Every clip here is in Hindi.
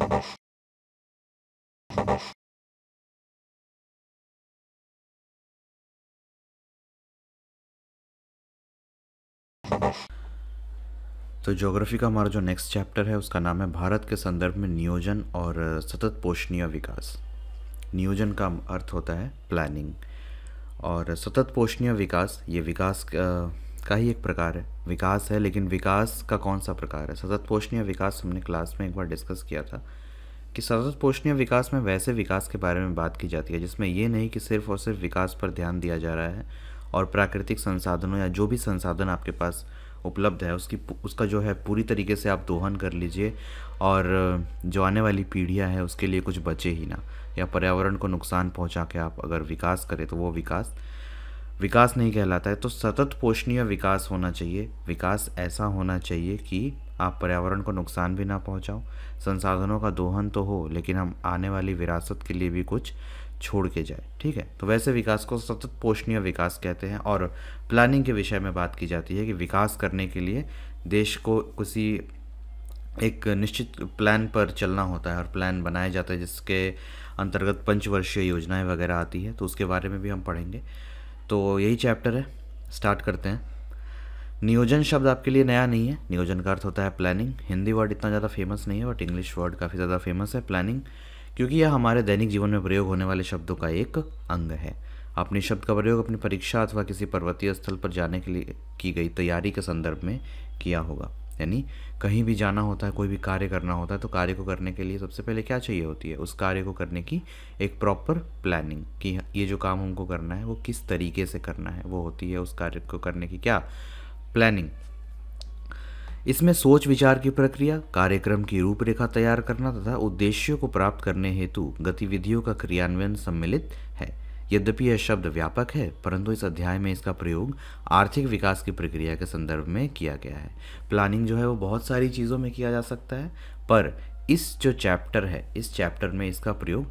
तो ज्योग्राफी का हमारा जो नेक्स्ट चैप्टर है उसका नाम है भारत के संदर्भ में नियोजन और सतत पोषणीय विकास नियोजन का अर्थ होता है प्लानिंग और सतत पोषणीय विकास ये विकास का ही एक प्रकार है विकास है लेकिन विकास का कौन सा प्रकार है सतत पोषणीय विकास हमने क्लास में एक बार डिस्कस किया था कि सतत पोषणीय विकास में वैसे विकास के बारे में बात की जाती है जिसमें ये नहीं कि सिर्फ और सिर्फ विकास पर ध्यान दिया जा रहा है और प्राकृतिक संसाधनों या जो भी संसाधन आपके पास उपलब्ध है उसकी उसका जो है पूरी तरीके से आप दोहन कर लीजिए और जो आने वाली पीढ़ियाँ हैं उसके लिए कुछ बचे ही ना या पर्यावरण को नुकसान पहुँचा के आप अगर विकास करें तो वो विकास विकास नहीं कहलाता है तो सतत पोषणीय विकास होना चाहिए विकास ऐसा होना चाहिए कि आप पर्यावरण को नुकसान भी ना पहुंचाओ संसाधनों का दोहन तो हो लेकिन हम आने वाली विरासत के लिए भी कुछ छोड़ के जाए ठीक है तो वैसे विकास को सतत पोषणीय विकास कहते हैं और प्लानिंग के विषय में बात की जाती है कि विकास करने के लिए देश को किसी एक निश्चित प्लान पर चलना होता है और प्लान बनाए जाते हैं जिसके अंतर्गत पंचवर्षीय योजनाएं वगैरह आती है तो उसके बारे में भी हम पढ़ेंगे तो यही चैप्टर है स्टार्ट करते हैं नियोजन शब्द आपके लिए नया नहीं है नियोजन का अर्थ होता है प्लानिंग हिंदी वर्ड इतना ज़्यादा फेमस नहीं है बट इंग्लिश वर्ड काफ़ी ज़्यादा फेमस है प्लानिंग क्योंकि यह हमारे दैनिक जीवन में प्रयोग होने वाले शब्दों का एक अंग है अपने शब्द का प्रयोग अपनी परीक्षा अथवा किसी पर्वतीय स्थल पर जाने के लिए की गई तैयारी के संदर्भ में किया होगा यानी कहीं भी जाना होता है कोई भी कार्य करना होता है तो कार्य को करने के लिए सबसे पहले क्या चाहिए होती है उस कार्य को करने की एक प्रॉपर प्लानिंग कि हाँ, ये जो काम हमको करना है वो किस तरीके से करना है वो होती है उस कार्य को करने की क्या प्लानिंग इसमें सोच विचार की प्रक्रिया कार्यक्रम की रूपरेखा तैयार करना तथा उद्देश्यों को प्राप्त करने हेतु गतिविधियों का क्रियान्वयन सम्मिलित है यद्यपि यह शब्द व्यापक है परंतु इस अध्याय में इसका प्रयोग आर्थिक विकास की प्रक्रिया के संदर्भ में किया गया है प्लानिंग जो है वो बहुत सारी चीज़ों में किया जा सकता है पर इस जो चैप्टर है इस चैप्टर में इसका प्रयोग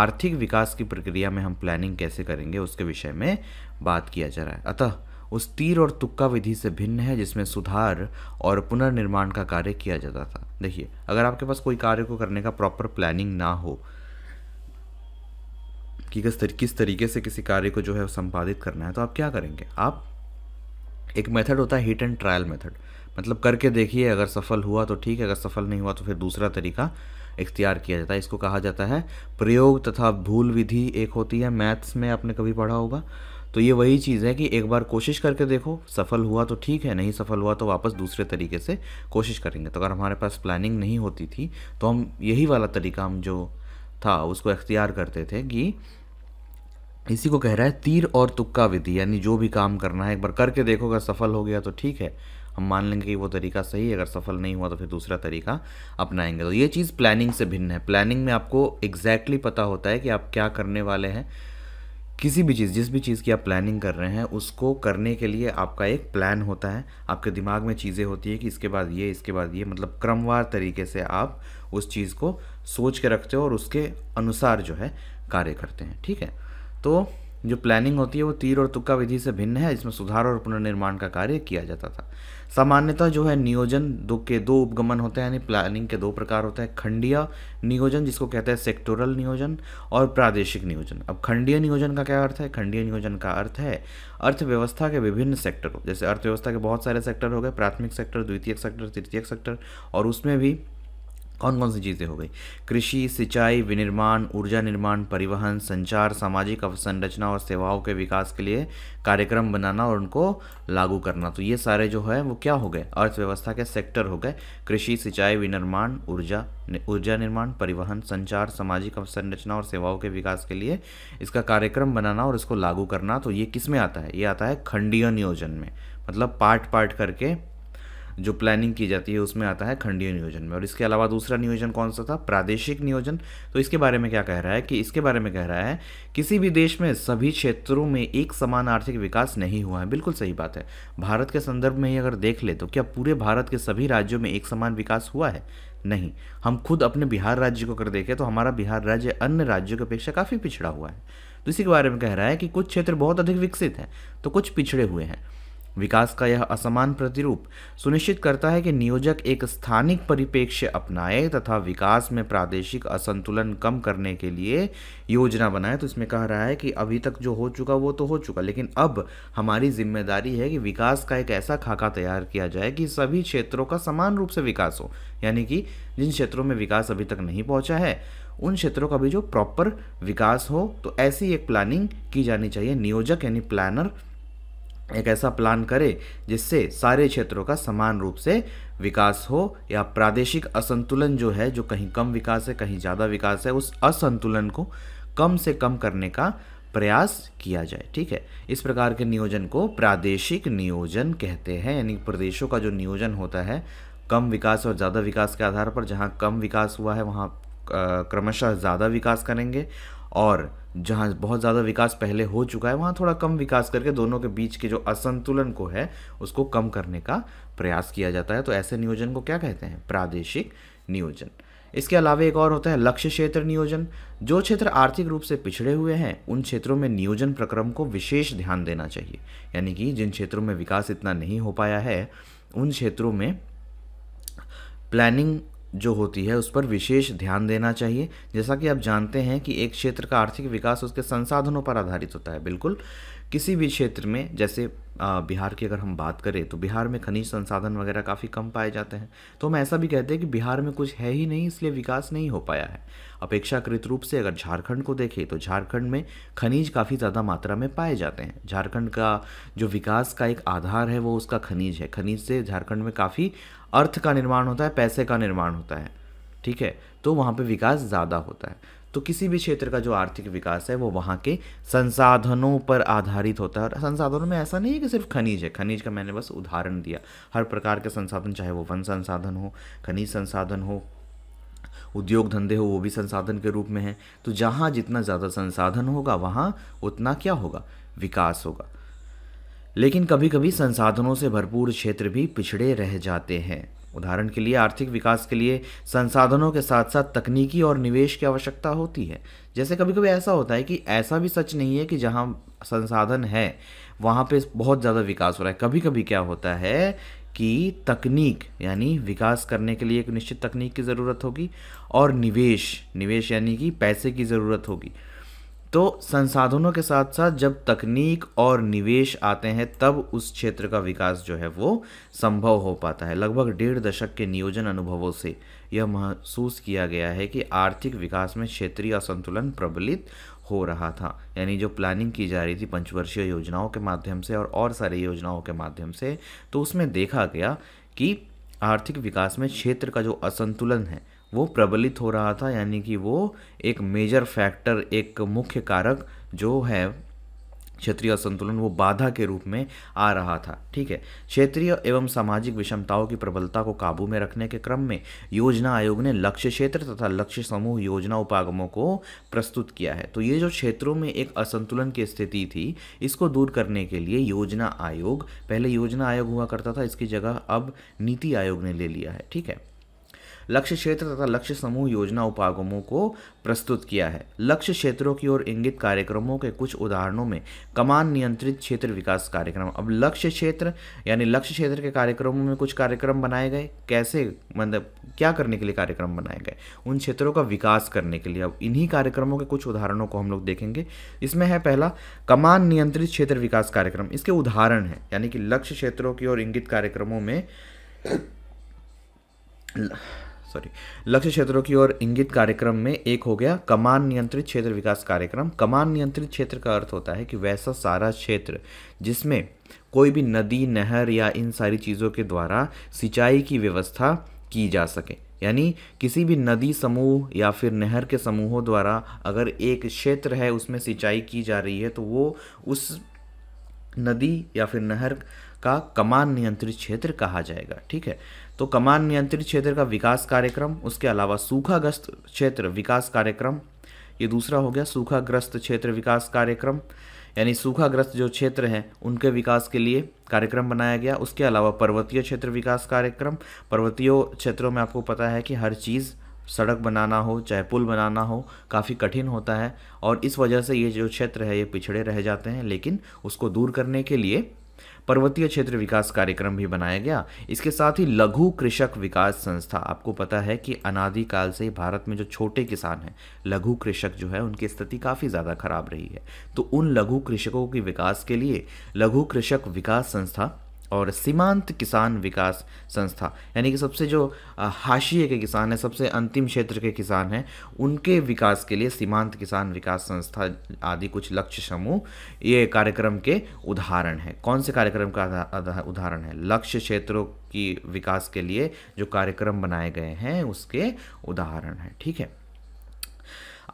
आर्थिक विकास की प्रक्रिया में हम प्लानिंग कैसे करेंगे उसके विषय में बात किया जा रहा है अतः उस तीर और तुक्का विधि से भिन्न है जिसमें सुधार और पुनर्निर्माण का कार्य किया जाता था देखिए अगर आपके पास कोई कार्य को करने का प्रॉपर प्लानिंग ना हो कि किस किस तरीके से किसी कार्य को जो है संपादित करना है तो आप क्या करेंगे आप एक मेथड होता है हिट एंड ट्रायल मेथड मतलब करके देखिए अगर सफल हुआ तो ठीक है अगर सफल नहीं हुआ तो फिर दूसरा तरीका इख्तियार किया जाता है इसको कहा जाता है प्रयोग तथा भूल विधि एक होती है मैथ्स में आपने कभी पढ़ा होगा तो ये वही चीज़ है कि एक बार कोशिश करके देखो सफल हुआ तो ठीक है नहीं सफल हुआ तो वापस दूसरे तरीके से कोशिश करेंगे तो अगर हमारे पास प्लानिंग नहीं होती थी तो हम यही वाला तरीका हम जो था उसको इख्तियार करते थे कि इसी को कह रहा है तीर और तुक्का विधि यानी जो भी काम करना है एक बार करके देखो अगर सफल हो गया तो ठीक है हम मान लेंगे कि वो तरीका सही है अगर सफल नहीं हुआ तो फिर दूसरा तरीका अपनाएंगे तो ये चीज़ प्लानिंग से भिन्न है प्लानिंग में आपको एग्जैक्टली exactly पता होता है कि आप क्या करने वाले हैं किसी भी चीज़ जिस भी चीज़ की आप प्लानिंग कर रहे हैं उसको करने के लिए आपका एक प्लान होता है आपके दिमाग में चीज़ें होती है कि इसके बाद ये इसके बाद ये मतलब क्रमवार तरीके से आप उस चीज़ को सोच के रखते हो और उसके अनुसार जो है कार्य करते हैं ठीक है तो जो प्लानिंग होती है वो तीर और तुक्का विधि से भिन्न है इसमें सुधार और पुनर्निर्माण का कार्य किया जाता था सामान्यतः जो है नियोजन दो के दो उपगमन होते हैं यानी प्लानिंग के दो प्रकार होते हैं खंडीय नियोजन जिसको कहते हैं सेक्टोरल नियोजन और प्रादेशिक नियोजन अब खंडीय नियोजन का क्या अर्थ है खंडीय नियोजन का अर्थ है अर्थव्यवस्था के विभिन्न सेक्टरों जैसे अर्थव्यवस्था के बहुत सारे सेक्टर हो गए प्राथमिक सेक्टर द्वितीय सेक्टर तृतीय सेक्टर और उसमें भी कौन कौन सी चीज़ें हो गई कृषि सिंचाई विनिर्माण ऊर्जा निर्माण परिवहन संचार सामाजिक अवसंरचना और सेवाओं के विकास के लिए कार्यक्रम बनाना और उनको लागू करना तो ये सारे जो है वो क्या हो गए अर्थव्यवस्था के सेक्टर हो गए कृषि सिंचाई विनिर्माण ऊर्जा ऊर्जा निर्माण परिवहन संचार सामाजिक अवसंरचना और सेवाओं के विकास के लिए इसका कार्यक्रम बनाना और इसको लागू करना तो ये किस में आता है ये आता है खंडीय नियोजन में मतलब पार्ट पार्ट करके जो प्लानिंग की जाती है उसमें आता है खंडीय नियोजन में और इसके अलावा दूसरा नियोजन कौन सा था प्रादेशिक नियोजन तो इसके बारे में क्या कह रहा है कि इसके बारे में कह रहा है किसी भी देश में सभी क्षेत्रों में एक समान आर्थिक विकास नहीं हुआ है बिल्कुल सही बात है भारत के संदर्भ में ही अगर देख ले तो क्या पूरे भारत के सभी राज्यों में एक समान विकास हुआ है नहीं हम खुद अपने बिहार राज्य को अगर देखें तो हमारा बिहार राज्य अन्य राज्यों की अपेक्षा काफ़ी पिछड़ा हुआ है तो इसी के बारे में कह रहा है कि कुछ क्षेत्र बहुत अधिक विकसित हैं तो कुछ पिछड़े हुए हैं विकास का यह असमान प्रतिरूप सुनिश्चित करता है कि नियोजक एक स्थानिक परिप्रेक्ष्य अपनाए तथा विकास में प्रादेशिक असंतुलन कम करने के लिए योजना बनाए तो इसमें कह रहा है कि अभी तक जो हो चुका वो तो हो चुका लेकिन अब हमारी जिम्मेदारी है कि विकास का एक ऐसा खाका तैयार किया जाए कि सभी क्षेत्रों का समान रूप से विकास हो यानी कि जिन क्षेत्रों में विकास अभी तक नहीं पहुँचा है उन क्षेत्रों का भी जो प्रॉपर विकास हो तो ऐसी एक प्लानिंग की जानी चाहिए नियोजक यानी प्लानर एक ऐसा प्लान करे जिससे सारे क्षेत्रों का समान रूप से विकास हो या प्रादेशिक असंतुलन जो है जो कहीं कम विकास है कहीं ज़्यादा विकास है उस असंतुलन को कम से कम करने का प्रयास किया जाए ठीक है इस प्रकार के नियोजन को प्रादेशिक नियोजन कहते हैं यानी प्रदेशों का जो नियोजन होता है कम विकास और ज़्यादा विकास के आधार पर जहाँ कम विकास हुआ है वहाँ क्रमशः ज़्यादा विकास करेंगे और जहाँ बहुत ज़्यादा विकास पहले हो चुका है वहाँ थोड़ा कम विकास करके दोनों के बीच के जो असंतुलन को है उसको कम करने का प्रयास किया जाता है तो ऐसे नियोजन को क्या कहते हैं प्रादेशिक नियोजन इसके अलावा एक और होता है लक्ष्य क्षेत्र नियोजन जो क्षेत्र आर्थिक रूप से पिछड़े हुए हैं उन क्षेत्रों में नियोजन प्रक्रम को विशेष ध्यान देना चाहिए यानी कि जिन क्षेत्रों में विकास इतना नहीं हो पाया है उन क्षेत्रों में प्लानिंग जो होती है उस पर विशेष ध्यान देना चाहिए जैसा कि आप जानते हैं कि एक क्षेत्र का आर्थिक विकास उसके संसाधनों पर आधारित होता है बिल्कुल किसी भी क्षेत्र में जैसे बिहार की अगर हम बात करें तो बिहार में खनिज संसाधन वगैरह काफ़ी कम पाए जाते हैं तो हम ऐसा भी कहते हैं कि बिहार में कुछ है ही नहीं इसलिए विकास नहीं हो पाया है अपेक्षाकृत रूप से अगर झारखंड को देखें तो झारखंड में खनिज काफ़ी ज़्यादा मात्रा में पाए जाते हैं झारखंड का जो विकास का एक आधार है वो उसका खनिज है खनिज से झारखंड में काफ़ी अर्थ का निर्माण होता है पैसे का निर्माण होता है ठीक है तो वहाँ पे विकास ज़्यादा होता है तो किसी भी क्षेत्र का जो आर्थिक विकास है वो वहाँ के संसाधनों पर आधारित होता है और संसाधनों में ऐसा नहीं है कि सिर्फ खनिज है खनिज का मैंने बस उदाहरण दिया हर प्रकार के संसाधन चाहे वो वन संसाधन हो खनिज संसाधन हो उद्योग धंधे हो वो भी संसाधन के रूप में है तो जहाँ जितना ज़्यादा संसाधन होगा वहाँ उतना क्या होगा विकास होगा लेकिन कभी कभी संसाधनों से भरपूर क्षेत्र भी पिछड़े रह जाते हैं उदाहरण के लिए आर्थिक विकास के लिए संसाधनों के साथ साथ तकनीकी और निवेश की आवश्यकता होती है जैसे कभी कभी ऐसा होता है कि ऐसा भी सच नहीं है कि जहाँ संसाधन है वहाँ पे बहुत ज़्यादा विकास हो रहा है कभी कभी क्या होता है कि तकनीक यानी विकास करने के लिए एक निश्चित तकनीक की ज़रूरत होगी और निवेश निवेश यानी कि पैसे की ज़रूरत होगी तो संसाधनों के साथ साथ जब तकनीक और निवेश आते हैं तब उस क्षेत्र का विकास जो है वो संभव हो पाता है लगभग डेढ़ दशक के नियोजन अनुभवों से यह महसूस किया गया है कि आर्थिक विकास में क्षेत्रीय असंतुलन प्रबलित हो रहा था यानी जो प्लानिंग की जा रही थी पंचवर्षीय योजनाओं के माध्यम से और और सारी योजनाओं के माध्यम से तो उसमें देखा गया कि आर्थिक विकास में क्षेत्र का जो असंतुलन है वो प्रबलित हो रहा था यानी कि वो एक मेजर फैक्टर एक मुख्य कारक जो है क्षेत्रीय असंतुलन वो बाधा के रूप में आ रहा था ठीक है क्षेत्रीय एवं सामाजिक विषमताओं की प्रबलता को काबू में रखने के क्रम में योजना आयोग ने लक्ष्य क्षेत्र तथा लक्ष्य समूह योजना उपागमों को प्रस्तुत किया है तो ये जो क्षेत्रों में एक असंतुलन की स्थिति थी इसको दूर करने के लिए योजना आयोग पहले योजना आयोग हुआ करता था इसकी जगह अब नीति आयोग ने ले लिया है ठीक है लक्ष्य क्षेत्र तथा लक्ष्य समूह योजना उपागमों को प्रस्तुत किया है लक्ष्य क्षेत्रों की ओर इंगित कार्यक्रमों के कुछ उदाहरणों में कमान नियंत्रित क्षेत्र विकास कार्यक्रम अब लक्ष्य क्षेत्र यानी लक्ष्य क्षेत्र के कार्यक्रमों में कुछ कार्यक्रम बनाए गए कैसे मतलब क्या करने के लिए कार्यक्रम बनाए गए उन क्षेत्रों का विकास करने के लिए अब इन्हीं कार्यक्रमों के कुछ उदाहरणों को हम लोग देखेंगे इसमें है पहला कमान नियंत्रित क्षेत्र विकास कार्यक्रम इसके उदाहरण हैं यानी कि लक्ष्य क्षेत्रों की ओर इंगित कार्यक्रमों में सॉरी लक्ष्य क्षेत्रों की ओर इंगित कार्यक्रम में एक हो गया कमान नियंत्रित क्षेत्र विकास कार्यक्रम कमान नियंत्रित क्षेत्र का अर्थ होता है कि वैसा सारा क्षेत्र जिसमें कोई भी नदी नहर या इन सारी चीज़ों के द्वारा सिंचाई की व्यवस्था की जा सके यानी किसी भी नदी समूह या फिर नहर के समूहों द्वारा अगर एक क्षेत्र है उसमें सिंचाई की जा रही है तो वो उस नदी या फिर नहर का कमान नियंत्रित क्षेत्र कहा जाएगा ठीक है तो कमान नियंत्रित क्षेत्र का विकास कार्यक्रम उसके अलावा सूखाग्रस्त क्षेत्र विकास कार्यक्रम ये दूसरा हो गया सूखाग्रस्त क्षेत्र विकास कार्यक्रम यानी सूखाग्रस्त जो क्षेत्र हैं उनके विकास के लिए कार्यक्रम बनाया गया उसके अलावा पर्वतीय क्षेत्र विकास कार्यक्रम पर्वतीय क्षेत्रों में आपको पता है कि हर चीज़ सड़क बनाना हो चाहे पुल बनाना हो काफ़ी कठिन होता है और इस वजह से ये जो क्षेत्र है ये पिछड़े रह जाते हैं लेकिन उसको दूर करने के लिए पर्वतीय क्षेत्र विकास कार्यक्रम भी बनाया गया इसके साथ ही लघु कृषक विकास संस्था आपको पता है कि अनादिकाल से भारत में जो छोटे किसान हैं लघु कृषक जो है उनकी स्थिति काफ़ी ज़्यादा खराब रही है तो उन लघु कृषकों के विकास के लिए लघु कृषक विकास संस्था और सीमांत किसान विकास संस्था यानी कि सबसे जो हाशिए के किसान हैं सबसे अंतिम क्षेत्र के किसान हैं उनके विकास के लिए सीमांत किसान विकास संस्था आदि कुछ लक्ष्य समूह ये कार्यक्रम के उदाहरण हैं कौन से कार्यक्रम का उदाहरण है लक्ष्य क्षेत्रों की विकास के लिए जो कार्यक्रम बनाए गए हैं उसके उदाहरण हैं ठीक है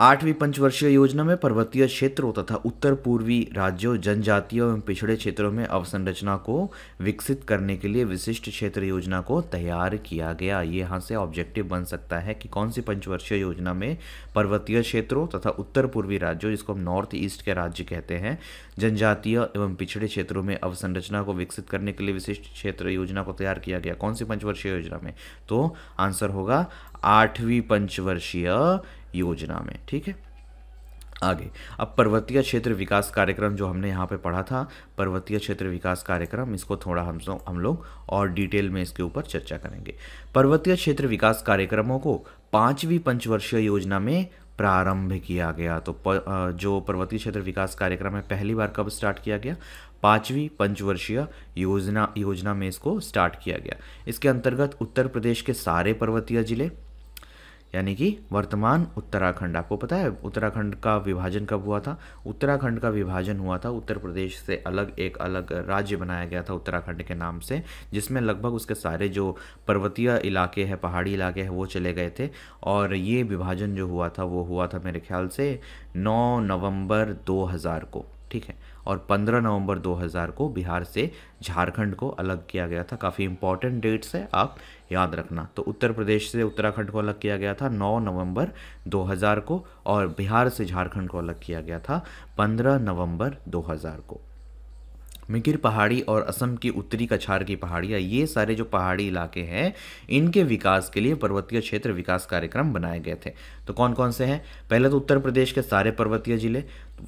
आठवीं पंचवर्षीय योजना में पर्वतीय क्षेत्रों तथा उत्तर पूर्वी राज्यों जनजातियों एवं पिछड़े क्षेत्रों में अवसंरचना को विकसित करने के लिए विशिष्ट क्षेत्र योजना को तैयार किया गया ये यहाँ से ऑब्जेक्टिव बन सकता है कि कौन सी पंचवर्षीय योजना में पर्वतीय क्षेत्रों तथा उत्तर पूर्वी राज्यों जिसको हम नॉर्थ ईस्ट के राज्य कहते हैं जनजातीय एवं पिछड़े क्षेत्रों में अवसंरचना को विकसित करने के लिए विशिष्ट क्षेत्र योजना को तैयार किया गया कौन सी पंचवर्षीय योजना में तो आंसर होगा आठवीं पंचवर्षीय योजना में ठीक है आगे अब पर्वतीय क्षेत्र विकास कार्यक्रम जो हमने यहाँ पे पढ़ा था पर्वतीय क्षेत्र विकास कार्यक्रम इसको थोड़ा हम हम लोग और डिटेल में इसके ऊपर चर्चा करेंगे पर्वतीय क्षेत्र विकास कार्यक्रमों को पांचवी पंचवर्षीय योजना में प्रारंभ किया गया तो प, जो पर्वतीय क्षेत्र विकास कार्यक्रम है पहली बार कब स्टार्ट किया गया पांचवी पंचवर्षीय योजना योजना में इसको स्टार्ट किया गया इसके अंतर्गत उत्तर प्रदेश के सारे पर्वतीय जिले यानी कि वर्तमान उत्तराखंड आपको पता है उत्तराखंड का विभाजन कब हुआ था उत्तराखंड का विभाजन हुआ था उत्तर प्रदेश से अलग एक अलग राज्य बनाया गया था उत्तराखंड के नाम से जिसमें लगभग उसके सारे जो पर्वतीय इलाके हैं पहाड़ी इलाके हैं वो चले गए थे और ये विभाजन जो हुआ था वो हुआ था मेरे ख्याल से नौ नवम्बर दो को ठीक है और 15 नवंबर 2000 को बिहार से झारखंड को अलग किया गया था काफ़ी इंपॉर्टेंट डेट्स है आप याद रखना तो उत्तर प्रदेश से उत्तराखंड को अलग किया गया था 9 नवंबर 2000 को और बिहार से झारखंड को अलग किया गया था 15 नवंबर 2000 को मिकिर पहाड़ी और असम की उत्तरी कछार की पहाड़ियाँ ये सारे जो पहाड़ी इलाके हैं इनके विकास के लिए पर्वतीय क्षेत्र विकास कार्यक्रम बनाए गए थे तो कौन कौन से हैं पहले तो उत्तर प्रदेश के सारे पर्वतीय जिले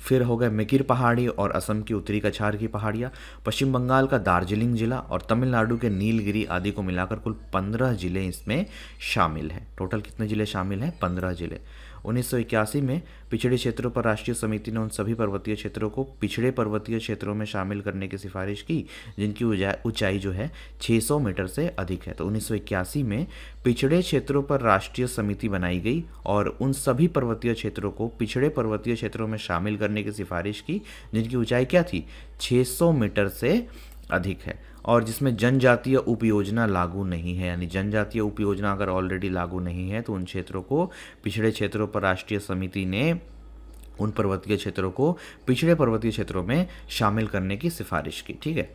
फिर हो गए मिकिर पहाड़ी और असम की उत्तरी कछार की पहाड़ियाँ पश्चिम बंगाल का दार्जिलिंग जिला और तमिलनाडु के नीलगिरी आदि को मिलाकर कुल पंद्रह जिले इसमें शामिल हैं टोटल कितने जिले शामिल हैं पंद्रह जिले उन्नीस में पिछड़े क्षेत्रों पर राष्ट्रीय समिति ने उन सभी पर्वतीय क्षेत्रों को पिछड़े पर्वतीय क्षेत्रों में शामिल करने की सिफारिश की जिनकी ऊंचाई जो है 600 मीटर से अधिक है तो उन्नीस में पिछड़े क्षेत्रों पर राष्ट्रीय समिति बनाई गई और उन सभी पर्वतीय क्षेत्रों को पिछड़े पर्वतीय क्षेत्रों में शामिल करने की सिफारिश की जिनकी ऊंचाई क्या थी छः मीटर से अधिक है और जिसमें जनजातीय उपयोजना लागू नहीं है यानी जनजातीय उपयोजना अगर ऑलरेडी लागू नहीं है तो उन क्षेत्रों को पिछड़े क्षेत्रों पर राष्ट्रीय समिति ने उन पर्वतीय क्षेत्रों को पिछड़े पर्वतीय क्षेत्रों में शामिल करने की सिफारिश की ठीक है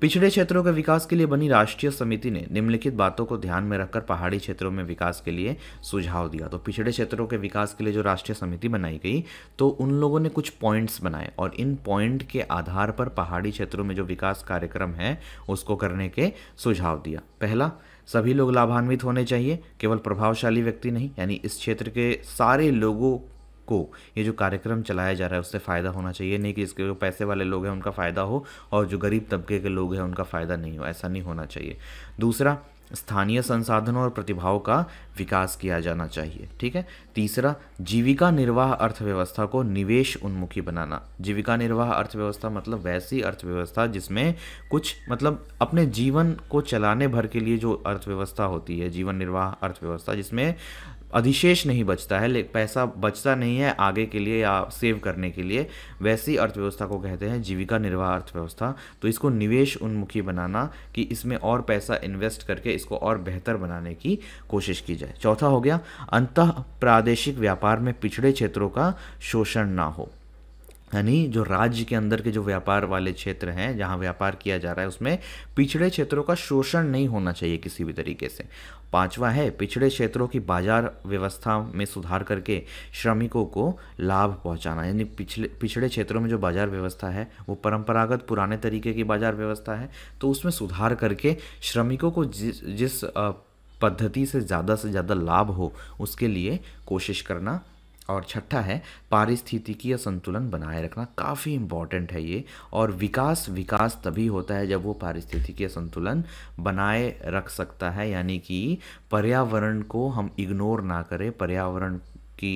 पिछड़े क्षेत्रों के विकास के लिए बनी राष्ट्रीय समिति ने निम्नलिखित बातों को ध्यान में रखकर पहाड़ी क्षेत्रों में विकास के लिए सुझाव दिया तो पिछड़े क्षेत्रों के विकास के लिए जो राष्ट्रीय समिति बनाई गई तो उन लोगों ने कुछ पॉइंट्स बनाए और इन पॉइंट के आधार पर पहाड़ी क्षेत्रों में जो विकास कार्यक्रम है उसको करने के सुझाव दिया पहला सभी लोग लाभान्वित होने चाहिए केवल प्रभावशाली व्यक्ति नहीं यानी इस क्षेत्र के सारे लोगों को ये जो कार्यक्रम चलाया जा रहा है उससे फ़ायदा होना चाहिए नहीं कि इसके जो पैसे वाले लोग हैं उनका फ़ायदा हो और जो गरीब तबके के लोग हैं उनका फ़ायदा नहीं हो ऐसा नहीं होना चाहिए दूसरा स्थानीय संसाधनों और प्रतिभाओं का विकास किया जाना चाहिए ठीक है तीसरा जीविका निर्वाह अर्थव्यवस्था को निवेश उन्मुखी बनाना जीविका निर्वाह अर्थव्यवस्था मतलब वैसी अर्थव्यवस्था जिसमें कुछ मतलब अपने जीवन को चलाने भर के लिए जो अर्थव्यवस्था होती है जीवन निर्वाह अर्थव्यवस्था जिसमें अधिशेष नहीं बचता है पैसा बचता नहीं है आगे के लिए या सेव करने के लिए वैसी अर्थव्यवस्था को कहते हैं जीविका निर्वाह अर्थव्यवस्था तो इसको निवेश उन्मुखी बनाना कि इसमें और पैसा इन्वेस्ट करके इसको और बेहतर बनाने की कोशिश की जाए चौथा हो गया अंत प्रादेशिक व्यापार में पिछड़े क्षेत्रों का शोषण ना हो यानी जो राज्य के अंदर के जो व्यापार वाले क्षेत्र हैं जहाँ व्यापार किया जा रहा है उसमें पिछड़े क्षेत्रों का शोषण नहीं होना चाहिए किसी भी तरीके से पांचवा है पिछड़े क्षेत्रों की बाजार व्यवस्था में सुधार करके श्रमिकों को लाभ पहुंचाना यानी पिछले पिछड़े क्षेत्रों में जो बाजार व्यवस्था है वो परंपरागत पुराने तरीके की बाजार व्यवस्था है तो उसमें सुधार करके श्रमिकों को जिस जिस पद्धति से ज़्यादा से ज़्यादा लाभ हो उसके लिए कोशिश करना और छठा है पारिस्थितिकीय संतुलन बनाए रखना काफ़ी इम्पॉर्टेंट है ये और विकास विकास तभी होता है जब वो पारिस्थितिकीय संतुलन बनाए रख सकता है यानी कि पर्यावरण को हम इग्नोर ना करें पर्यावरण कि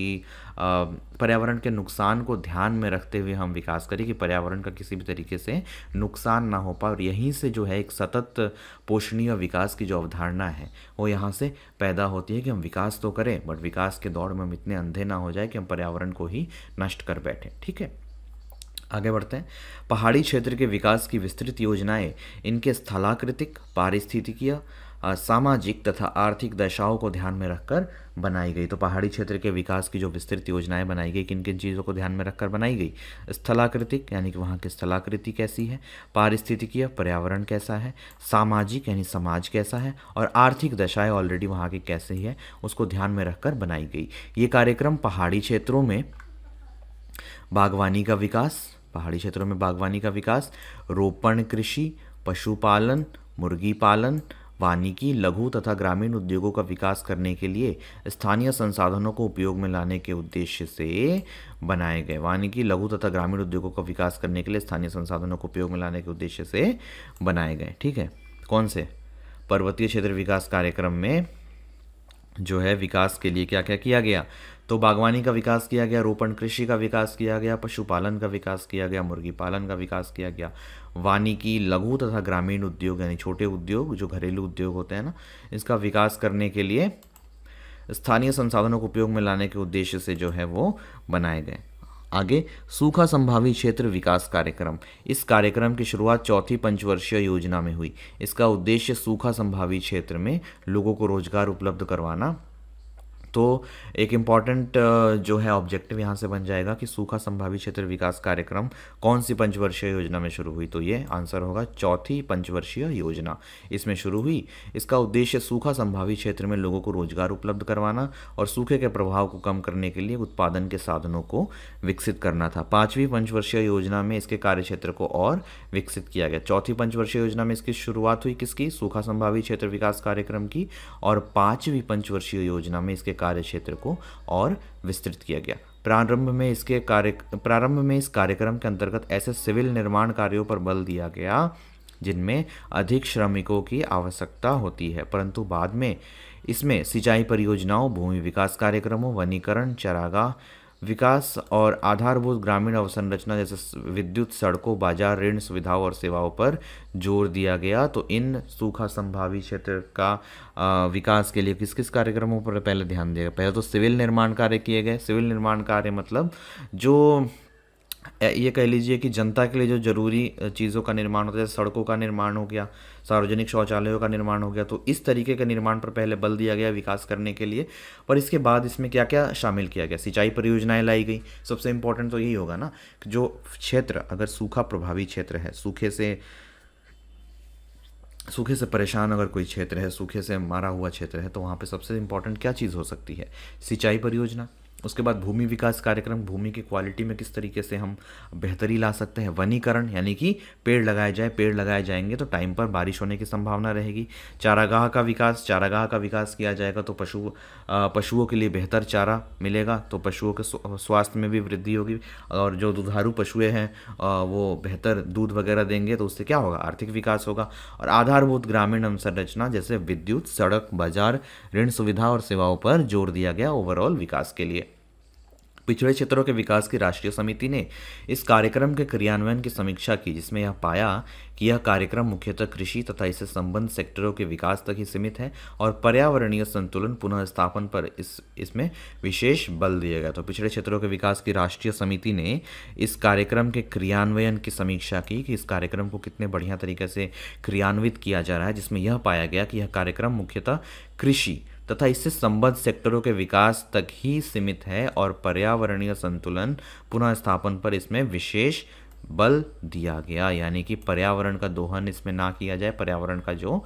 पर्यावरण के नुकसान को ध्यान में रखते हुए हम विकास करें कि पर्यावरण का किसी भी तरीके से नुकसान ना हो पाए और यहीं से जो है एक सतत पोषणीय विकास की जो अवधारणा है वो यहाँ से पैदा होती है कि हम विकास तो करें बट विकास के दौर में हम इतने अंधे ना हो जाए कि हम पर्यावरण को ही नष्ट कर बैठें ठीक है आगे बढ़ते हैं पहाड़ी क्षेत्र के विकास की विस्तृत योजनाएं इनके स्थलाकृतिक पारिस्थितिकीय सामाजिक तथा आर्थिक दशाओं को ध्यान में रखकर बनाई गई तो पहाड़ी क्षेत्र के विकास की जो विस्तृत योजनाएं बनाई गई किन किन चीज़ों को ध्यान में रखकर बनाई गई स्थलाकृतिक यानी कि वहाँ की स्थलाकृति कैसी है पारिस्थितिकीय पर्यावरण कैसा है सामाजिक यानी समाज कैसा है और आर्थिक दशाएँ ऑलरेडी वहाँ की कैसी है उसको ध्यान में रखकर बनाई गई ये कार्यक्रम पहाड़ी क्षेत्रों में बागवानी का विकास पहाड़ी क्षेत्रों में बागवानी का विकास रोपण कृषि पशुपालन मुर्गी पालन की लघु तथा ग्रामीण उद्योगों का विकास करने के लिए स्थानीय संसाधनों को उपयोग में लाने के उद्देश्य से बनाए गए वानिकी लघु तथा ग्रामीण उद्योगों का विकास करने के लिए स्थानीय संसाधनों को उपयोग में लाने के उद्देश्य से बनाए गए ठीक है कौन से पर्वतीय क्षेत्र विकास कार्यक्रम में जो है विकास के लिए क्या क्या किया गया तो बागवानी का विकास किया गया रोपण कृषि का विकास किया गया पशुपालन का विकास किया गया मुर्गी पालन का विकास किया गया वानिकी लघु तथा ग्रामीण उद्योग यानी छोटे उद्योग जो घरेलू उद्योग होते हैं ना इसका विकास करने के लिए स्थानीय संसाधनों को उपयोग में लाने के उद्देश्य से जो है वो बनाए गए आगे सूखा संभावी क्षेत्र विकास कार्यक्रम इस कार्यक्रम की शुरुआत चौथी पंचवर्षीय योजना में हुई इसका उद्देश्य सूखा संभावी क्षेत्र में लोगों को रोजगार उपलब्ध करवाना तो एक इम्पॉर्टेंट जो है ऑब्जेक्टिव यहाँ से बन जाएगा कि सूखा संभावित क्षेत्र विकास कार्यक्रम कौन सी पंचवर्षीय योजना में शुरू हुई तो ये आंसर होगा चौथी पंचवर्षीय योजना इसमें शुरू हुई इसका उद्देश्य सूखा संभावित क्षेत्र में लोगों को रोजगार उपलब्ध करवाना और सूखे के प्रभाव को कम करने के लिए उत्पादन के साधनों को विकसित करना था पाँचवीं पंचवर्षीय योजना में इसके क्षेत्र को और विकसित किया गया चौथी पंचवर्षीय योजना में इसकी शुरुआत हुई किसकी सूखा संभावित क्षेत्र विकास कार्यक्रम की और पाँचवीं पंचवर्षीय योजना में इसके कार्य क्षेत्र को और विस्तृत किया गया प्रारंभ में इसके कार्य प्रारंभ में इस कार्यक्रम के अंतर्गत ऐसे सिविल निर्माण कार्यों पर बल दिया गया जिनमें अधिक श्रमिकों की आवश्यकता होती है परंतु बाद में इसमें सिंचाई परियोजनाओं भूमि विकास कार्यक्रमों वनीकरण चरागाह विकास और आधारभूत ग्रामीण अवसंरचना जैसे विद्युत सड़कों बाजार ऋण सुविधाओं और सेवाओं पर जोर दिया गया तो इन सूखा संभावी क्षेत्र का विकास के लिए किस किस कार्यक्रमों पर पहले ध्यान दिया पहले तो सिविल निर्माण कार्य किए गए सिविल निर्माण कार्य मतलब जो ये कह लीजिए कि जनता के लिए जो ज़रूरी चीज़ों का निर्माण होता है जैसे सड़कों का निर्माण हो गया सार्वजनिक शौचालयों का निर्माण हो गया तो इस तरीके के निर्माण पर पहले बल दिया गया विकास करने के लिए पर इसके बाद इसमें क्या क्या शामिल किया गया सिंचाई परियोजनाएं लाई गई सबसे इम्पोर्टेंट तो यही होगा ना कि जो क्षेत्र अगर सूखा प्रभावी क्षेत्र है सूखे से सूखे से परेशान अगर कोई क्षेत्र है सूखे से मारा हुआ क्षेत्र है तो वहाँ पर सबसे इम्पोर्टेंट क्या चीज़ हो सकती है सिंचाई परियोजना उसके बाद भूमि विकास कार्यक्रम भूमि की क्वालिटी में किस तरीके से हम बेहतरी ला सकते हैं वनीकरण यानी कि पेड़ लगाए जाए पेड़ लगाए जाएंगे तो टाइम पर बारिश होने की संभावना रहेगी चारागाह का विकास चारागाह का विकास किया जाएगा तो पशु पशुओं के लिए बेहतर चारा मिलेगा तो पशुओं के स्वास्थ्य में भी वृद्धि होगी और जो दुधारू पशुए हैं वो बेहतर दूध वगैरह देंगे तो उससे क्या होगा आर्थिक विकास होगा और आधारभूत ग्रामीण अवसंरचना जैसे विद्युत सड़क बाजार ऋण सुविधा और सेवाओं पर जोर दिया गया ओवरऑल विकास के लिए पिछड़े क्षेत्रों के विकास की राष्ट्रीय समिति ने इस कार्यक्रम के क्रियान्वयन की समीक्षा की जिसमें यह पाया कि यह कार्यक्रम मुख्यतः कृषि तथा इससे संबंध सेक्टरों के विकास तक ही सीमित है और पर्यावरणीय संतुलन पुनः स्थापन पर इस इसमें विशेष बल दिया गया तो पिछड़े क्षेत्रों के विकास की राष्ट्रीय समिति ने इस कार्यक्रम के क्रियान्वयन की समीक्षा की कि इस कार्यक्रम को कितने बढ़िया तरीके से क्रियान्वित किया जा रहा है जिसमें यह पाया गया कि यह कार्यक्रम मुख्यतः कृषि तथा इससे संबद्ध सेक्टरों के विकास तक ही सीमित है और पर्यावरणीय संतुलन पुनः स्थापन पर इसमें विशेष बल दिया गया यानी कि पर्यावरण का दोहन इसमें ना किया जाए पर्यावरण का जो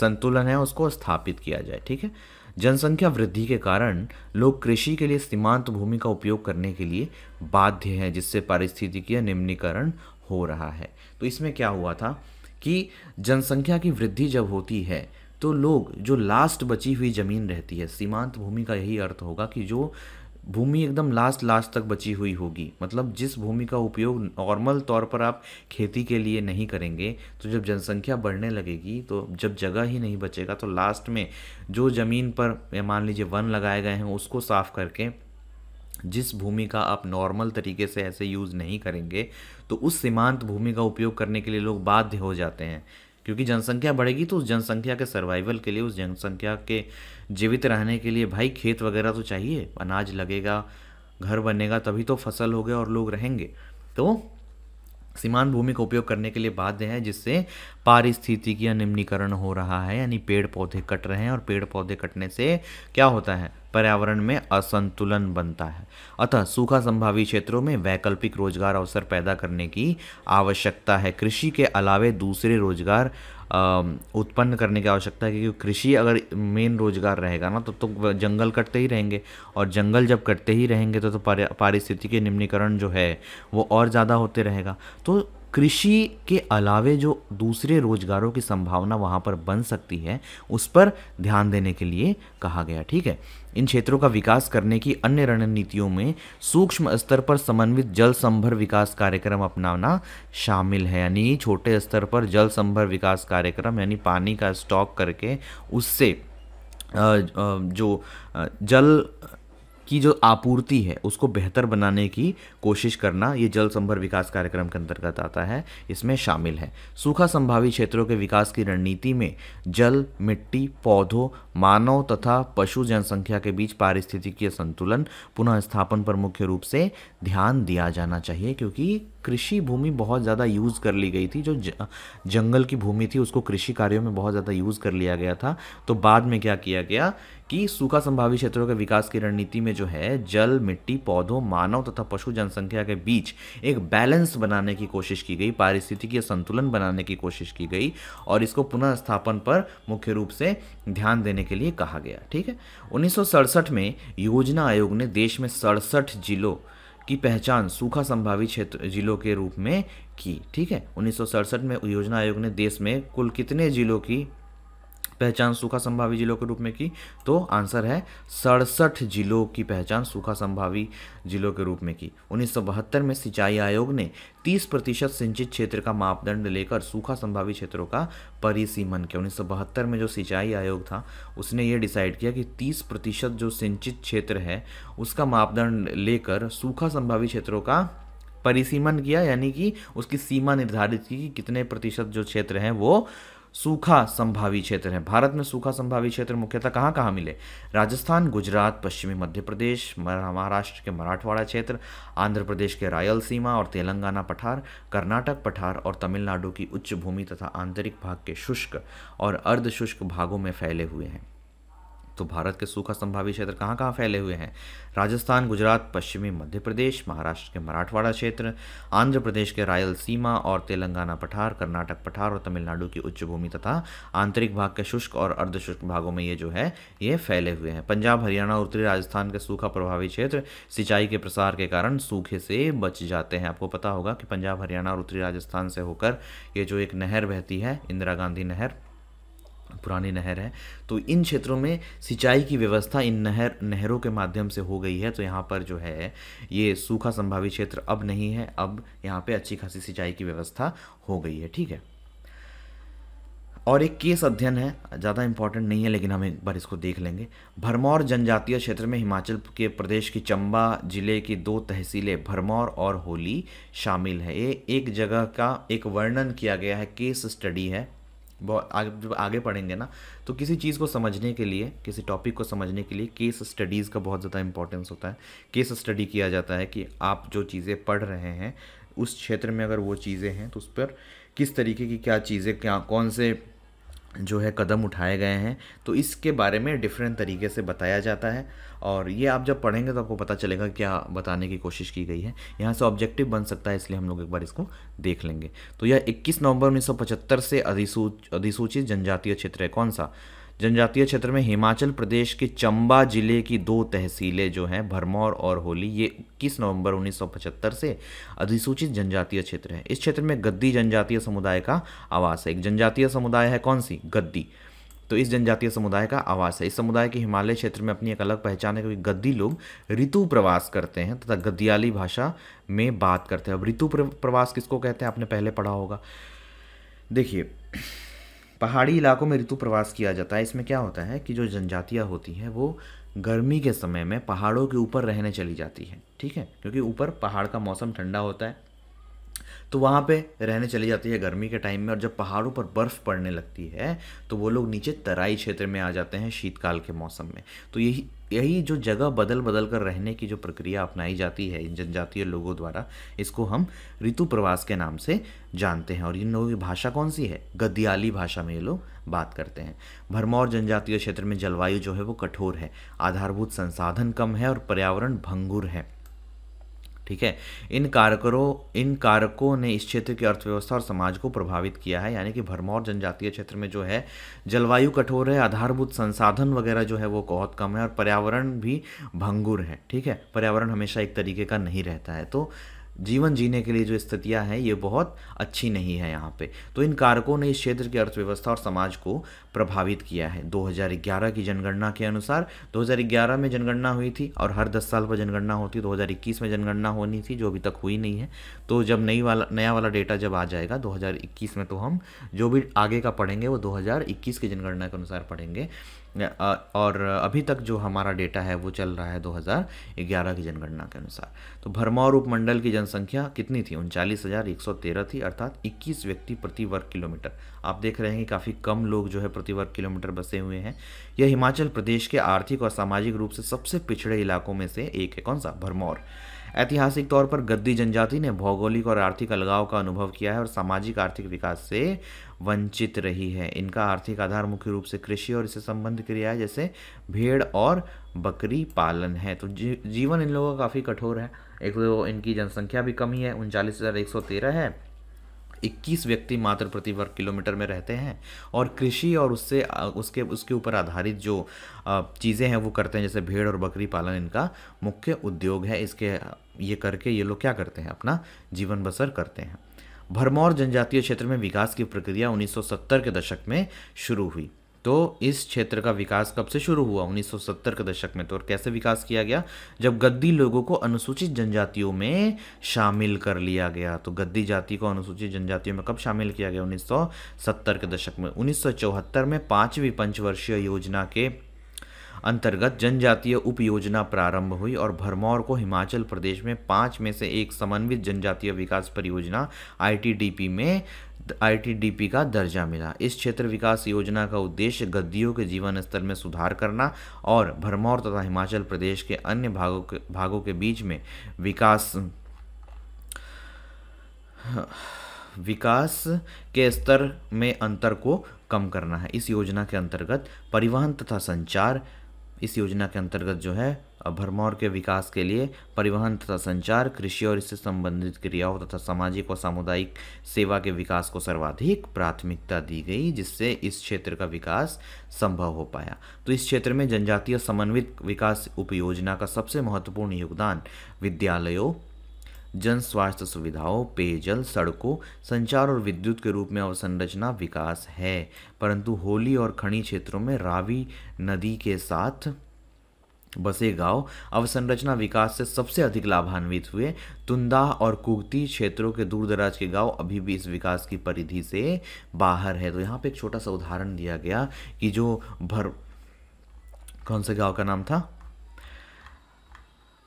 संतुलन है उसको स्थापित किया जाए ठीक है जनसंख्या वृद्धि के कारण लोग कृषि के लिए सीमांत भूमि का उपयोग करने के लिए बाध्य हैं जिससे पारिस्थितिकीय निम्नीकरण हो रहा है तो इसमें क्या हुआ था कि जनसंख्या की वृद्धि जब होती है तो लोग जो लास्ट बची हुई ज़मीन रहती है सीमांत भूमि का यही अर्थ होगा कि जो भूमि एकदम लास्ट लास्ट तक बची हुई होगी मतलब जिस भूमि का उपयोग नॉर्मल तौर पर आप खेती के लिए नहीं करेंगे तो जब जनसंख्या बढ़ने लगेगी तो जब जगह ही नहीं बचेगा तो लास्ट में जो ज़मीन पर मान लीजिए वन लगाए गए हैं उसको साफ़ करके जिस भूमि का आप नॉर्मल तरीके से ऐसे यूज़ नहीं करेंगे तो उस सीमांत भूमि का उपयोग करने के लिए लोग बाध्य हो जाते हैं क्योंकि जनसंख्या बढ़ेगी तो उस जनसंख्या के सर्वाइवल के लिए उस जनसंख्या के जीवित रहने के लिए भाई खेत वगैरह तो चाहिए अनाज लगेगा घर बनेगा तभी तो फसल होगा और लोग रहेंगे तो सीमांत भूमि का उपयोग करने के लिए बाध्य है जिससे पारिस्थितिकीय निम्नीकरण हो रहा है यानी पेड़ पौधे कट रहे हैं और पेड़ पौधे कटने से क्या होता है पर्यावरण में असंतुलन बनता है अतः सूखा संभावी क्षेत्रों में वैकल्पिक रोजगार अवसर पैदा करने की आवश्यकता है कृषि के अलावे दूसरे रोजगार उत्पन्न करने की आवश्यकता है क्योंकि कृषि अगर मेन रोजगार रहेगा ना तो तो जंगल कटते ही रहेंगे और जंगल जब कटते ही रहेंगे तो तो के निम्नीकरण जो है वो और ज़्यादा होते रहेगा तो कृषि के अलावे जो दूसरे रोजगारों की संभावना वहाँ पर बन सकती है उस पर ध्यान देने के लिए कहा गया ठीक है इन क्षेत्रों का विकास करने की अन्य रणनीतियों में सूक्ष्म स्तर पर समन्वित जल संभर विकास कार्यक्रम अपनाना शामिल है यानी छोटे स्तर पर जल संभर विकास कार्यक्रम यानी पानी का स्टॉक करके उससे जो जल की जो आपूर्ति है उसको बेहतर बनाने की कोशिश करना ये जल संभर विकास कार्यक्रम के अंतर्गत आता है इसमें शामिल है सूखा संभावी क्षेत्रों के विकास की रणनीति में जल मिट्टी पौधों मानव तथा पशु जनसंख्या के बीच पारिस्थितिकीय संतुलन पुनः स्थापन पर मुख्य रूप से ध्यान दिया जाना चाहिए क्योंकि कृषि भूमि बहुत ज़्यादा यूज़ कर ली गई थी जो जंगल की भूमि थी उसको कृषि कार्यों में बहुत ज़्यादा यूज़ कर लिया गया था तो बाद में क्या किया गया कि सूखा संभावित क्षेत्रों के विकास की रणनीति में जो है जल मिट्टी पौधों मानव तथा पशु जनसंख्या के बीच एक बैलेंस बनाने की कोशिश की गई पारिस्थितिकीय संतुलन बनाने की कोशिश की गई और इसको पुनर्स्थापन पर मुख्य रूप से ध्यान देने के लिए कहा गया ठीक है उन्नीस में योजना आयोग ने देश में सड़सठ जिलों की पहचान सूखा संभावित क्षेत्र जिलों के रूप में की ठीक है उन्नीस में योजना आयोग ने देश में कुल कितने जिलों की पहचान सूखा संभावी जिलों के रूप में की तो आंसर है सड़सठ जिलों की पहचान सूखा संभावी जिलों के रूप में की उन्नीस में सिंचाई आयोग ने 30 प्रतिशत सिंचित क्षेत्र का मापदंड लेकर सूखा संभावी क्षेत्रों का परिसीमन किया उन्नीस में जो सिंचाई आयोग था उसने ये डिसाइड किया कि 30 प्रतिशत जो सिंचित क्षेत्र है उसका मापदंड लेकर सूखा संभावी क्षेत्रों का परिसीमन किया यानी कि उसकी सीमा निर्धारित की कि कितने प्रतिशत जो क्षेत्र हैं वो सूखा संभावी क्षेत्र है भारत में सूखा संभावी क्षेत्र मुख्यतः कहाँ कहाँ मिले राजस्थान गुजरात पश्चिमी मध्य प्रदेश महाराष्ट्र के मराठवाड़ा क्षेत्र आंध्र प्रदेश के रायलसीमा और तेलंगाना पठार कर्नाटक पठार और तमिलनाडु की उच्च भूमि तथा आंतरिक भाग के शुष्क और अर्धशुष्क भागों में फैले हुए हैं तो भारत के सूखा संभावित क्षेत्र कहाँ कहाँ फैले हुए हैं राजस्थान गुजरात पश्चिमी मध्य प्रदेश महाराष्ट्र के मराठवाड़ा क्षेत्र आंध्र प्रदेश के रायल सीमा और तेलंगाना पठार कर्नाटक पठार और तमिलनाडु की उच्च भूमि तथा आंतरिक भाग के शुष्क और अर्धशुष्क भागों में ये जो है ये फैले हुए हैं पंजाब हरियाणा उत्तरी राजस्थान के सूखा प्रभावित क्षेत्र सिंचाई के प्रसार के कारण सूखे से बच जाते हैं आपको पता होगा कि पंजाब हरियाणा और उत्तरी राजस्थान से होकर ये जो एक नहर बहती है इंदिरा गांधी नहर पुरानी नहर है तो इन क्षेत्रों में सिंचाई की व्यवस्था इन नहर नहरों के माध्यम से हो गई है तो यहाँ पर जो है ये सूखा संभावित क्षेत्र अब नहीं है अब यहाँ पे अच्छी खासी सिंचाई की व्यवस्था हो गई है ठीक है और एक केस अध्ययन है ज़्यादा इंपॉर्टेंट नहीं है लेकिन हम एक बार इसको देख लेंगे भरमौर जनजातीय क्षेत्र में हिमाचल के प्रदेश की चंबा जिले की दो तहसीलें भरमौर और होली शामिल है ये एक जगह का एक वर्णन किया गया है केस स्टडी है आगे जब आगे पढ़ेंगे ना तो किसी चीज़ को समझने के लिए किसी टॉपिक को समझने के लिए केस स्टडीज़ का बहुत ज़्यादा इंपॉर्टेंस होता है केस स्टडी किया जाता है कि आप जो चीज़ें पढ़ रहे हैं उस क्षेत्र में अगर वो चीज़ें हैं तो उस पर किस तरीके की क्या चीज़ें क्या कौन से जो है कदम उठाए गए हैं तो इसके बारे में डिफरेंट तरीके से बताया जाता है और ये आप जब पढ़ेंगे तो आपको पता चलेगा क्या बताने की कोशिश की गई है यहाँ से ऑब्जेक्टिव बन सकता है इसलिए हम लोग एक बार इसको देख लेंगे तो यह 21 नवंबर 1975 से अधिसूच अधिसूचित जनजातीय क्षेत्र है कौन सा जनजातीय क्षेत्र में हिमाचल प्रदेश के चंबा जिले की दो तहसीलें जो हैं भरमौर और होली ये 21 नवंबर 1975 से अधिसूचित जनजातीय क्षेत्र है इस क्षेत्र में गद्दी जनजातीय समुदाय का आवास है एक जनजातीय समुदाय है कौन सी गद्दी तो इस जनजातीय समुदाय का आवास है इस समुदाय के हिमालय क्षेत्र में अपनी एक अलग पहचान है क्योंकि गद्दी लोग ऋतु प्रवास करते हैं तथा गद्दियाली भाषा में बात करते हैं अब ऋतु प्रवास किसको कहते हैं आपने पहले पढ़ा होगा देखिए पहाड़ी इलाकों में ऋतु प्रवास किया जाता है इसमें क्या होता है कि जो जनजातियाँ होती हैं वो गर्मी के समय में पहाड़ों के ऊपर रहने चली जाती है ठीक है क्योंकि ऊपर पहाड़ का मौसम ठंडा होता है तो वहाँ पे रहने चली जाती है गर्मी के टाइम में और जब पहाड़ों पर बर्फ़ पड़ने लगती है तो वो लोग नीचे तराई क्षेत्र में आ जाते हैं शीतकाल के मौसम में तो यही यही जो जगह बदल बदल कर रहने की जो प्रक्रिया अपनाई जाती है इन जनजातीय लोगों द्वारा इसको हम ऋतु प्रवास के नाम से जानते हैं और इन लोगों की भाषा कौन सी है गद्याली भाषा में ये लोग बात करते हैं भरमौर जनजातीय क्षेत्र में जलवायु जो है वो कठोर है आधारभूत संसाधन कम है और पर्यावरण भंगुर है ठीक है इन कारकरों इन कारकों ने इस क्षेत्र की अर्थव्यवस्था और समाज को प्रभावित किया है यानी कि भरमौर जनजातीय क्षेत्र में जो है जलवायु कठोर है आधारभूत संसाधन वगैरह जो है वो बहुत कम है और पर्यावरण भी भंगुर है ठीक है पर्यावरण हमेशा एक तरीके का नहीं रहता है तो जीवन जीने के लिए जो स्थितियां हैं ये बहुत अच्छी नहीं है यहाँ पे तो इन कारकों ने इस क्षेत्र की अर्थव्यवस्था और समाज को प्रभावित किया है 2011 की जनगणना के अनुसार 2011 में जनगणना हुई थी और हर 10 साल पर जनगणना होती 2021 में जनगणना होनी थी जो अभी तक हुई नहीं है तो जब नई वाला नया वाला डेटा जब आ जाएगा 2021 में तो हम जो भी आगे का पढ़ेंगे वो 2021 की जनगणना के अनुसार पढ़ेंगे और अभी तक जो हमारा डेटा है वो चल रहा है 2011 की जनगणना के अनुसार तो भरमौर उपमंडल की जनसंख्या कितनी थी उनचालीस थी अर्थात 21 व्यक्ति प्रति वर्ग किलोमीटर आप देख रहे हैं कि काफ़ी कम लोग जो है प्रति वर्ग किलोमीटर बसे हुए हैं यह हिमाचल प्रदेश के आर्थिक और सामाजिक रूप से सबसे पिछड़े इलाकों में से एक है कौन सा भरमौर ऐतिहासिक तौर पर गद्दी जनजाति ने भौगोलिक और आर्थिक अलगाव का अनुभव किया है और सामाजिक आर्थिक विकास से वंचित रही है इनका आर्थिक आधार मुख्य रूप से कृषि और इससे संबंध क्रियाएं जैसे भेड़ और बकरी पालन है तो जीवन इन लोगों का काफ़ी कठोर है एक तो इनकी जनसंख्या भी कम ही है उनचालीस हज़ार एक सौ तेरह है 21 व्यक्ति मात्र प्रति वर्ग किलोमीटर में रहते हैं और कृषि और उससे उसके उसके ऊपर आधारित जो चीज़ें हैं वो करते हैं जैसे भेड़ और बकरी पालन इनका मुख्य उद्योग है इसके ये करके ये लोग क्या करते हैं अपना जीवन बसर करते हैं भरमौर जनजातीय क्षेत्र में विकास की प्रक्रिया 1970 के दशक में शुरू हुई तो इस क्षेत्र का विकास कब से शुरू हुआ 1970 के दशक में तो और कैसे विकास किया गया जब गद्दी लोगों को अनुसूचित जनजातियों में शामिल कर लिया गया तो गद्दी जाति को अनुसूचित जनजातियों में कब शामिल किया गया 1970 के दशक में 1974 में पांचवी पंचवर्षीय योजना के अंतर्गत जनजातीय उप योजना प्रारंभ हुई और भरमौर को हिमाचल प्रदेश में पाँच में से एक समन्वित जनजातीय विकास परियोजना आई में आईटीडीपी का दर्जा मिला इस क्षेत्र विकास योजना का उद्देश्य गद्दियों के जीवन स्तर में सुधार करना और भरमौर तथा हिमाचल प्रदेश के अन्य भागों के भागों के बीच में विकास विकास के स्तर में अंतर को कम करना है इस योजना के अंतर्गत परिवहन तथा संचार इस योजना के अंतर्गत जो है भरमौर के विकास के लिए परिवहन तथा संचार कृषि और इससे संबंधित क्रियाओं तथा सामाजिक और सामुदायिक सेवा के विकास को सर्वाधिक प्राथमिकता दी गई जिससे इस क्षेत्र का विकास संभव हो पाया तो इस क्षेत्र में जनजातीय समन्वित विकास उपयोजना का सबसे महत्वपूर्ण योगदान विद्यालयों जन स्वास्थ्य सुविधाओं पेयजल सड़कों संचार और विद्युत के रूप में अवसंरचना विकास है परंतु होली और खनी क्षेत्रों में रावी नदी के साथ बसे गांव अवसंरचना विकास से सबसे अधिक लाभान्वित हुए तुंदा और कुगती क्षेत्रों के दूर दराज के गांव अभी भी इस विकास की परिधि से बाहर है तो यहाँ पे एक छोटा सा उदाहरण दिया गया कि जो भर कौन से गांव का नाम था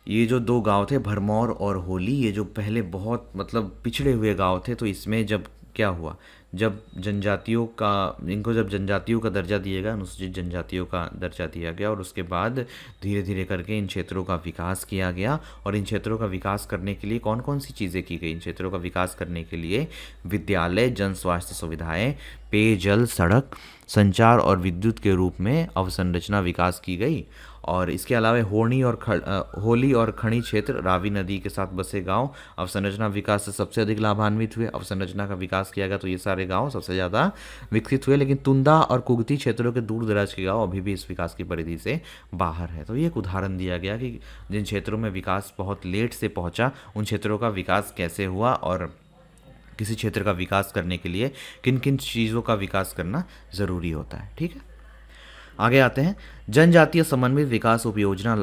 ये जो दो गांव थे भरमौर और होली ये जो पहले बहुत मतलब पिछड़े हुए गांव थे तो इसमें जब क्या हुआ जब जनजातियों का इनको जब जनजातियों का दर्जा दिया गया अनुसूचित जनजातियों का दर्जा दिया गया और उसके बाद धीरे धीरे करके इन क्षेत्रों का विकास किया गया और इन क्षेत्रों का विकास करने के लिए कौन कौन सी चीज़ें की गई इन क्षेत्रों का विकास करने के लिए विद्यालय जन स्वास्थ्य सुविधाएँ पेयजल सड़क संचार और विद्युत के रूप में अवसंरचना विकास की गई और इसके अलावा होनी और ख होली और खणी क्षेत्र रावी नदी के साथ बसे गांव अवसंरचना विकास से सबसे अधिक लाभान्वित हुए अवसंरचना का विकास किया गया तो ये सारे गांव सबसे ज़्यादा विकसित हुए लेकिन तुंदा और कुगती क्षेत्रों के दूर दराज के गाँव अभी भी इस विकास की परिधि से बाहर है तो ये एक उदाहरण दिया गया कि जिन क्षेत्रों में विकास बहुत लेट से पहुँचा उन क्षेत्रों का विकास कैसे हुआ और किसी क्षेत्र का विकास करने के लिए किन किन चीज़ों का विकास करना ज़रूरी होता है ठीक है आगे आते हैं जनजातीय समन्वित विकास उपयोजना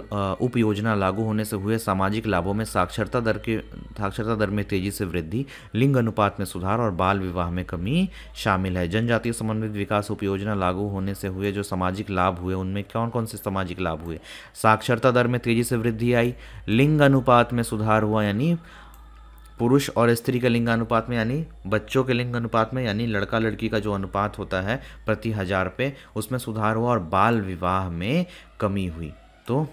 उपयोजना लागू होने से हुए सामाजिक लाभों में साक्षरता दर के साक्षरता दर में तेजी से वृद्धि लिंग अनुपात में सुधार और बाल विवाह में कमी शामिल है जनजातीय समन्वित विकास उपयोजना लागू होने से हुए जो सामाजिक लाभ हुए उनमें कौन कौन से सामाजिक लाभ हुए साक्षरता दर में तेजी से वृद्धि आई लिंग अनुपात में सुधार हुआ यानी पुरुष और स्त्री के लिंग अनुपात में यानी बच्चों के लिंग अनुपात में यानी लड़का लड़की का जो अनुपात होता है प्रति हज़ार पे उसमें सुधार हुआ और बाल विवाह में कमी हुई तो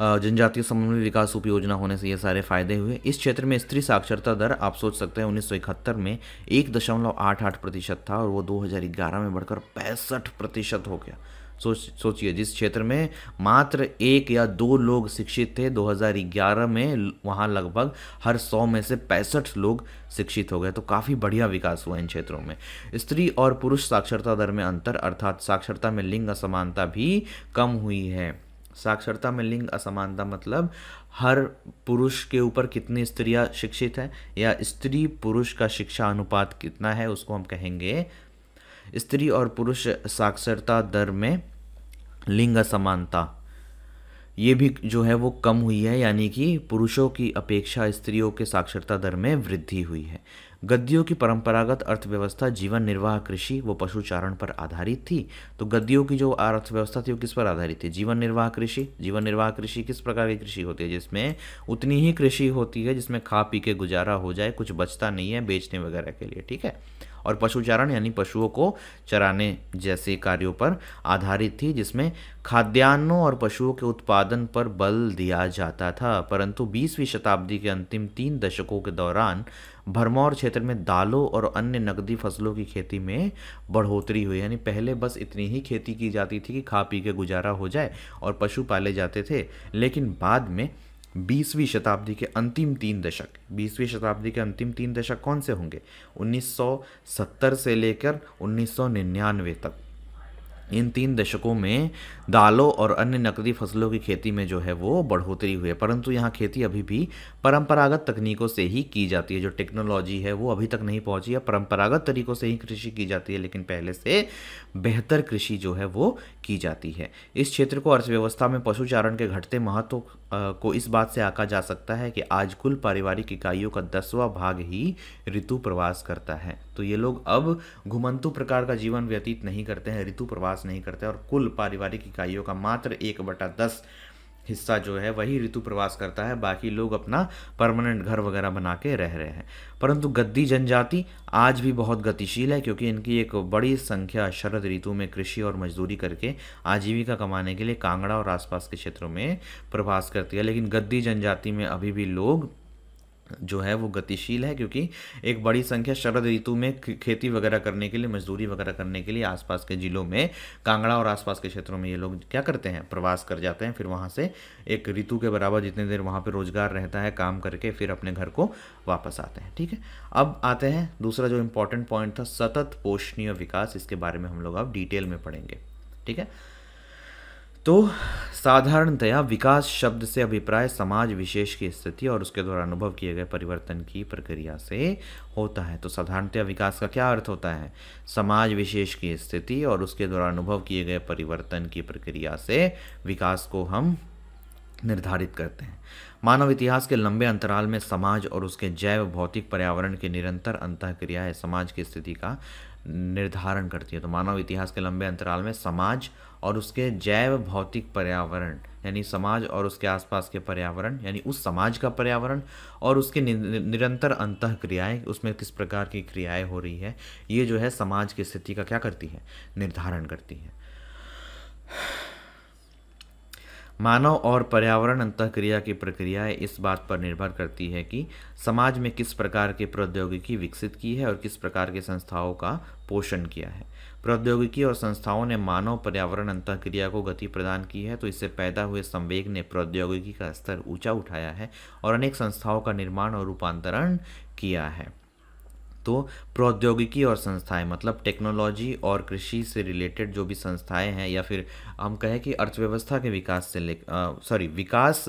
जनजातीय समन्वय विकास उप योजना होने से ये सारे फायदे हुए इस क्षेत्र में स्त्री साक्षरता दर आप सोच सकते हैं उन्नीस में एक दशमलव आठ आठ प्रतिशत था और वो 2011 में बढ़कर पैंसठ प्रतिशत हो गया सोच सोचिए जिस क्षेत्र में मात्र एक या दो लोग शिक्षित थे 2011 में वहाँ लगभग हर सौ में से पैंसठ लोग शिक्षित हो गए तो काफ़ी बढ़िया विकास हुआ इन क्षेत्रों में स्त्री और पुरुष साक्षरता दर में अंतर अर्थात साक्षरता में लिंग असमानता भी कम हुई है साक्षरता में लिंग असमानता मतलब हर पुरुष के ऊपर कितनी स्त्रियां शिक्षित हैं या स्त्री पुरुष का शिक्षा अनुपात कितना है उसको हम कहेंगे स्त्री और पुरुष साक्षरता दर में लिंग असमानता ये भी जो है वो कम हुई है यानी कि पुरुषों की अपेक्षा स्त्रियों के साक्षरता दर में वृद्धि हुई है गद्दियों की परंपरागत अर्थव्यवस्था जीवन निर्वाह कृषि व पशुचारण पर आधारित थी तो गद्दियों की जो अर्थव्यवस्था थी वो किस पर आधारित थी जीवन निर्वाह कृषि जीवन निर्वाह कृषि किस प्रकार की कृषि होती है जिसमें उतनी ही कृषि होती है जिसमें खा पी के गुजारा हो जाए कुछ बचता नहीं है बेचने वगैरह के लिए ठीक है और पशुचारण यानी पशुओं को चराने जैसे कार्यों पर आधारित थी जिसमें खाद्यान्नों और पशुओं के उत्पादन पर बल दिया जाता था परंतु 20वीं शताब्दी के अंतिम तीन दशकों के दौरान भरमौर क्षेत्र में दालों और अन्य नकदी फसलों की खेती में बढ़ोतरी हुई यानी पहले बस इतनी ही खेती की जाती थी कि खा पी के गुजारा हो जाए और पशु पाले जाते थे लेकिन बाद में बीसवीं शताब्दी के अंतिम तीन दशक बीसवीं शताब्दी के अंतिम तीन दशक कौन से होंगे 1970 से लेकर 1999 तक इन तीन दशकों में दालों और अन्य नकदी फसलों की खेती में जो है वो बढ़ोतरी हुई है परंतु यहाँ खेती अभी भी परंपरागत तकनीकों से ही की जाती है जो टेक्नोलॉजी है वो अभी तक नहीं पहुँची है परंपरागत तरीकों से ही कृषि की जाती है लेकिन पहले से बेहतर कृषि जो है वो की जाती है इस क्षेत्र को अर्थव्यवस्था में पशुचारण के घटते महत्व को इस बात से आका जा सकता है कि आज कुल पारिवारिक इकाइयों का दसवां भाग ही ऋतु प्रवास करता है तो ये लोग अब घुमंतु प्रकार का जीवन व्यतीत नहीं करते हैं ऋतु प्रवास नहीं करते और कुल पारिवारिक इकाइयों का मात्र एक बटा दस हिस्सा जो है वही ऋतु प्रवास करता है बाकी लोग अपना परमानेंट घर वगैरह बना के रह रहे हैं परंतु गद्दी जनजाति आज भी बहुत गतिशील है क्योंकि इनकी एक बड़ी संख्या शरद ऋतु में कृषि और मजदूरी करके आजीविका कमाने के लिए कांगड़ा और आसपास के क्षेत्रों में प्रवास करती है लेकिन गद्दी जनजाति में अभी भी लोग जो है वो गतिशील है क्योंकि एक बड़ी संख्या शरद ऋतु में खेती वगैरह करने के लिए मजदूरी वगैरह करने के लिए आसपास के ज़िलों में कांगड़ा और आसपास के क्षेत्रों में ये लोग क्या करते हैं प्रवास कर जाते हैं फिर वहाँ से एक ऋतु के बराबर जितने देर वहाँ पर रोजगार रहता है काम करके फिर अपने घर को वापस आते हैं ठीक है अब आते हैं दूसरा जो इम्पोर्टेंट पॉइंट था सतत पोषणीय विकास इसके बारे में हम लोग अब डिटेल में पढ़ेंगे ठीक है तो साधारणतया विकास शब्द से अभिप्राय समाज विशेष की स्थिति और उसके द्वारा अनुभव किए गए परिवर्तन की प्रक्रिया से होता है तो साधारणतया विकास का क्या अर्थ होता है समाज विशेष की स्थिति और उसके द्वारा अनुभव किए गए परिवर्तन की प्रक्रिया से विकास को हम निर्धारित करते हैं मानव इतिहास के लंबे अंतराल में समाज और उसके जैव भौतिक पर्यावरण की निरंतर अंत क्रियाएँ समाज की स्थिति का निर्धारण करती है तो मानव इतिहास के लंबे अंतराल में समाज और उसके जैव भौतिक पर्यावरण यानी समाज और उसके आसपास के पर्यावरण यानी उस समाज का पर्यावरण और उसके निरंतर अंत क्रियाएँ उसमें किस प्रकार की क्रियाएँ हो रही है ये जो है समाज की स्थिति का क्या करती है निर्धारण करती है मानव और पर्यावरण क्रिया की प्रक्रियाएं इस बात पर निर्भर करती है कि समाज में किस प्रकार की प्रौद्योगिकी विकसित की है और किस प्रकार की संस्थाओं का पोषण किया है प्रौद्योगिकी और संस्थाओं ने मानव पर्यावरण अंतक्रिया को गति प्रदान की है तो इससे पैदा हुए संवेग ने प्रौद्योगिकी का स्तर ऊंचा उठाया है और अनेक संस्थाओं का निर्माण और रूपांतरण किया है तो प्रौद्योगिकी और संस्थाएं मतलब टेक्नोलॉजी और कृषि से रिलेटेड जो भी संस्थाएं हैं या फिर हम कहें कि अर्थव्यवस्था के विकास से ले सॉरी विकास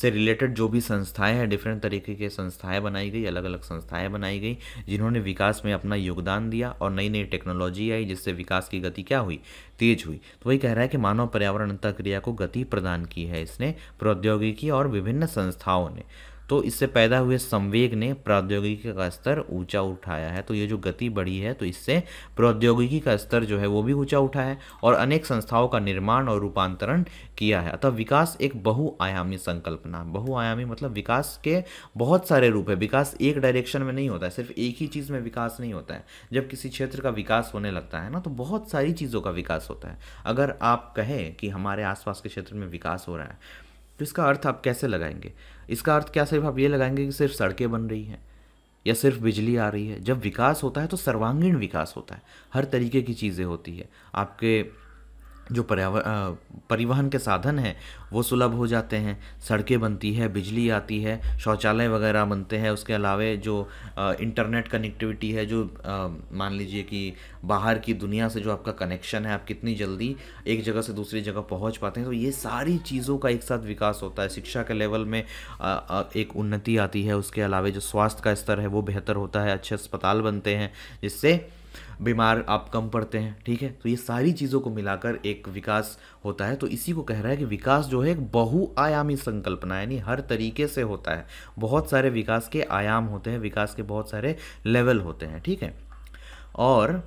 से रिलेटेड जो भी संस्थाएं हैं डिफरेंट तरीके के संस्थाएं बनाई गई अलग अलग संस्थाएं बनाई गई जिन्होंने विकास में अपना योगदान दिया और नई नई टेक्नोलॉजी आई जिससे विकास की गति क्या हुई तेज हुई तो वही कह रहा है कि मानव पर्यावरण अंतक्रिया को गति प्रदान की है इसने प्रौद्योगिकी और विभिन्न संस्थाओं ने तो इससे पैदा हुए संवेग ने प्रौद्योगिकी का स्तर ऊंचा उठाया है तो ये जो गति बढ़ी है तो इससे प्रौद्योगिकी का स्तर जो है वो भी ऊंचा उठा है और अनेक संस्थाओं का निर्माण और रूपांतरण किया है अतः विकास एक बहुआयामी संकल्पना बहुआयामी मतलब विकास के बहुत सारे रूप है विकास एक डायरेक्शन में नहीं होता है सिर्फ एक ही चीज़ में विकास नहीं होता है जब किसी क्षेत्र का विकास होने लगता है ना तो बहुत सारी चीज़ों का विकास होता है अगर आप कहें कि हमारे आसपास के क्षेत्र में विकास हो रहा है तो इसका अर्थ आप कैसे लगाएंगे इसका अर्थ क्या सिर्फ आप ये लगाएंगे कि सिर्फ सड़कें बन रही हैं या सिर्फ बिजली आ रही है जब विकास होता है तो सर्वांगीण विकास होता है हर तरीके की चीज़ें होती है आपके जो पर्यावरण परिवहन के साधन हैं वो सुलभ हो जाते हैं सड़कें बनती है बिजली आती है शौचालय वगैरह बनते हैं उसके अलावे जो इंटरनेट कनेक्टिविटी है जो मान लीजिए कि बाहर की दुनिया से जो आपका कनेक्शन है आप कितनी जल्दी एक जगह से दूसरी जगह पहुंच पाते हैं तो ये सारी चीज़ों का एक साथ विकास होता है शिक्षा के लेवल में एक उन्नति आती है उसके अलावे जो स्वास्थ्य का स्तर है वो बेहतर होता है अच्छे अस्पताल बनते हैं जिससे बीमार आप कम पड़ते हैं ठीक है तो ये सारी चीज़ों को मिलाकर एक विकास होता है तो इसी को कह रहा है कि विकास जो है एक बहुआयामी संकल्पना यानी हर तरीके से होता है बहुत सारे विकास के आयाम होते हैं विकास के बहुत सारे लेवल होते हैं ठीक है और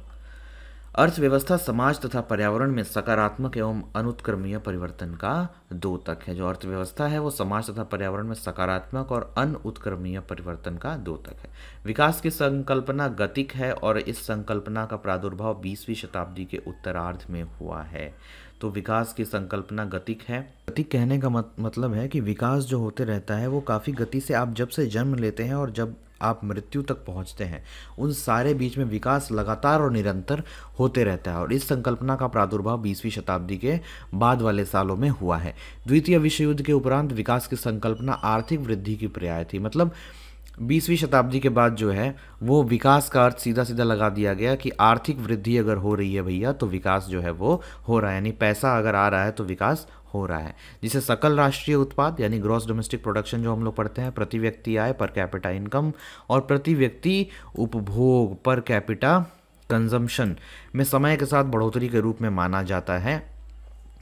अर्थव्यवस्था समाज तथा पर्यावरण में सकारात्मक एवं अनुत्क्रमीय परिवर्तन का दो तक है जो अर्थव्यवस्था है वो समाज तथा पर्यावरण में सकारात्मक और अन उत्क्रमणीय परिवर्तन का दो तक है विकास की संकल्पना गतिक है और इस संकल्पना का प्रादुर्भाव बीसवीं शताब्दी के उत्तरार्ध में हुआ है तो विकास की संकल्पना गतिक है गतिक कहने का मत, मतलब है कि विकास जो होते रहता है वो काफ़ी गति से आप जब से जन्म लेते हैं और जब आप मृत्यु तक पहुंचते हैं उन सारे बीच में विकास लगातार और निरंतर होते रहता है और इस संकल्पना का प्रादुर्भाव 20वीं शताब्दी के बाद वाले सालों में हुआ है द्वितीय विश्व युद्ध के उपरांत विकास की संकल्पना आर्थिक वृद्धि की पर्याय थी मतलब बीसवीं शताब्दी के बाद जो है वो विकास का अर्थ सीधा सीधा लगा दिया गया कि आर्थिक वृद्धि अगर हो रही है भैया तो विकास जो है वो हो रहा है यानी पैसा अगर आ रहा है तो विकास हो रहा है जिसे सकल राष्ट्रीय उत्पाद यानी ग्रॉस डोमेस्टिक प्रोडक्शन जो हम लोग पढ़ते हैं प्रति व्यक्ति आय पर कैपिटा इनकम और प्रति व्यक्ति उपभोग पर कैपिटा कंजम्पशन में समय के साथ बढ़ोतरी के रूप में माना जाता है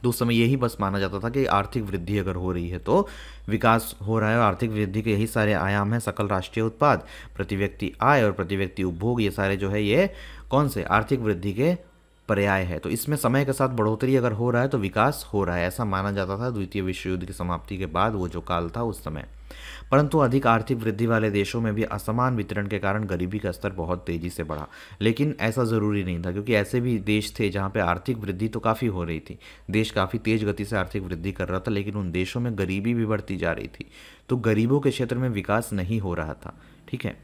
तो उस समय यही बस माना जाता था कि आर्थिक वृद्धि अगर हो रही है तो विकास हो रहा है और आर्थिक वृद्धि के यही सारे आयाम हैं सकल राष्ट्रीय उत्पाद प्रति व्यक्ति आय और प्रति व्यक्ति उपभोग ये सारे जो है ये कौन से आर्थिक वृद्धि के पर्याय है तो इसमें समय के साथ बढ़ोतरी अगर हो रहा है तो विकास हो रहा है ऐसा माना जाता था द्वितीय विश्व युद्ध की समाप्ति के बाद वो जो काल था उस समय परंतु अधिक आर्थिक वृद्धि वाले देशों में भी असमान वितरण के कारण गरीबी का स्तर बहुत तेज़ी से बढ़ा लेकिन ऐसा ज़रूरी नहीं था क्योंकि ऐसे भी देश थे जहाँ पर आर्थिक वृद्धि तो काफ़ी हो रही थी देश काफ़ी तेज़ गति से आर्थिक वृद्धि कर रहा था लेकिन उन देशों में गरीबी भी बढ़ती जा रही थी तो गरीबों के क्षेत्र में विकास नहीं हो रहा था ठीक है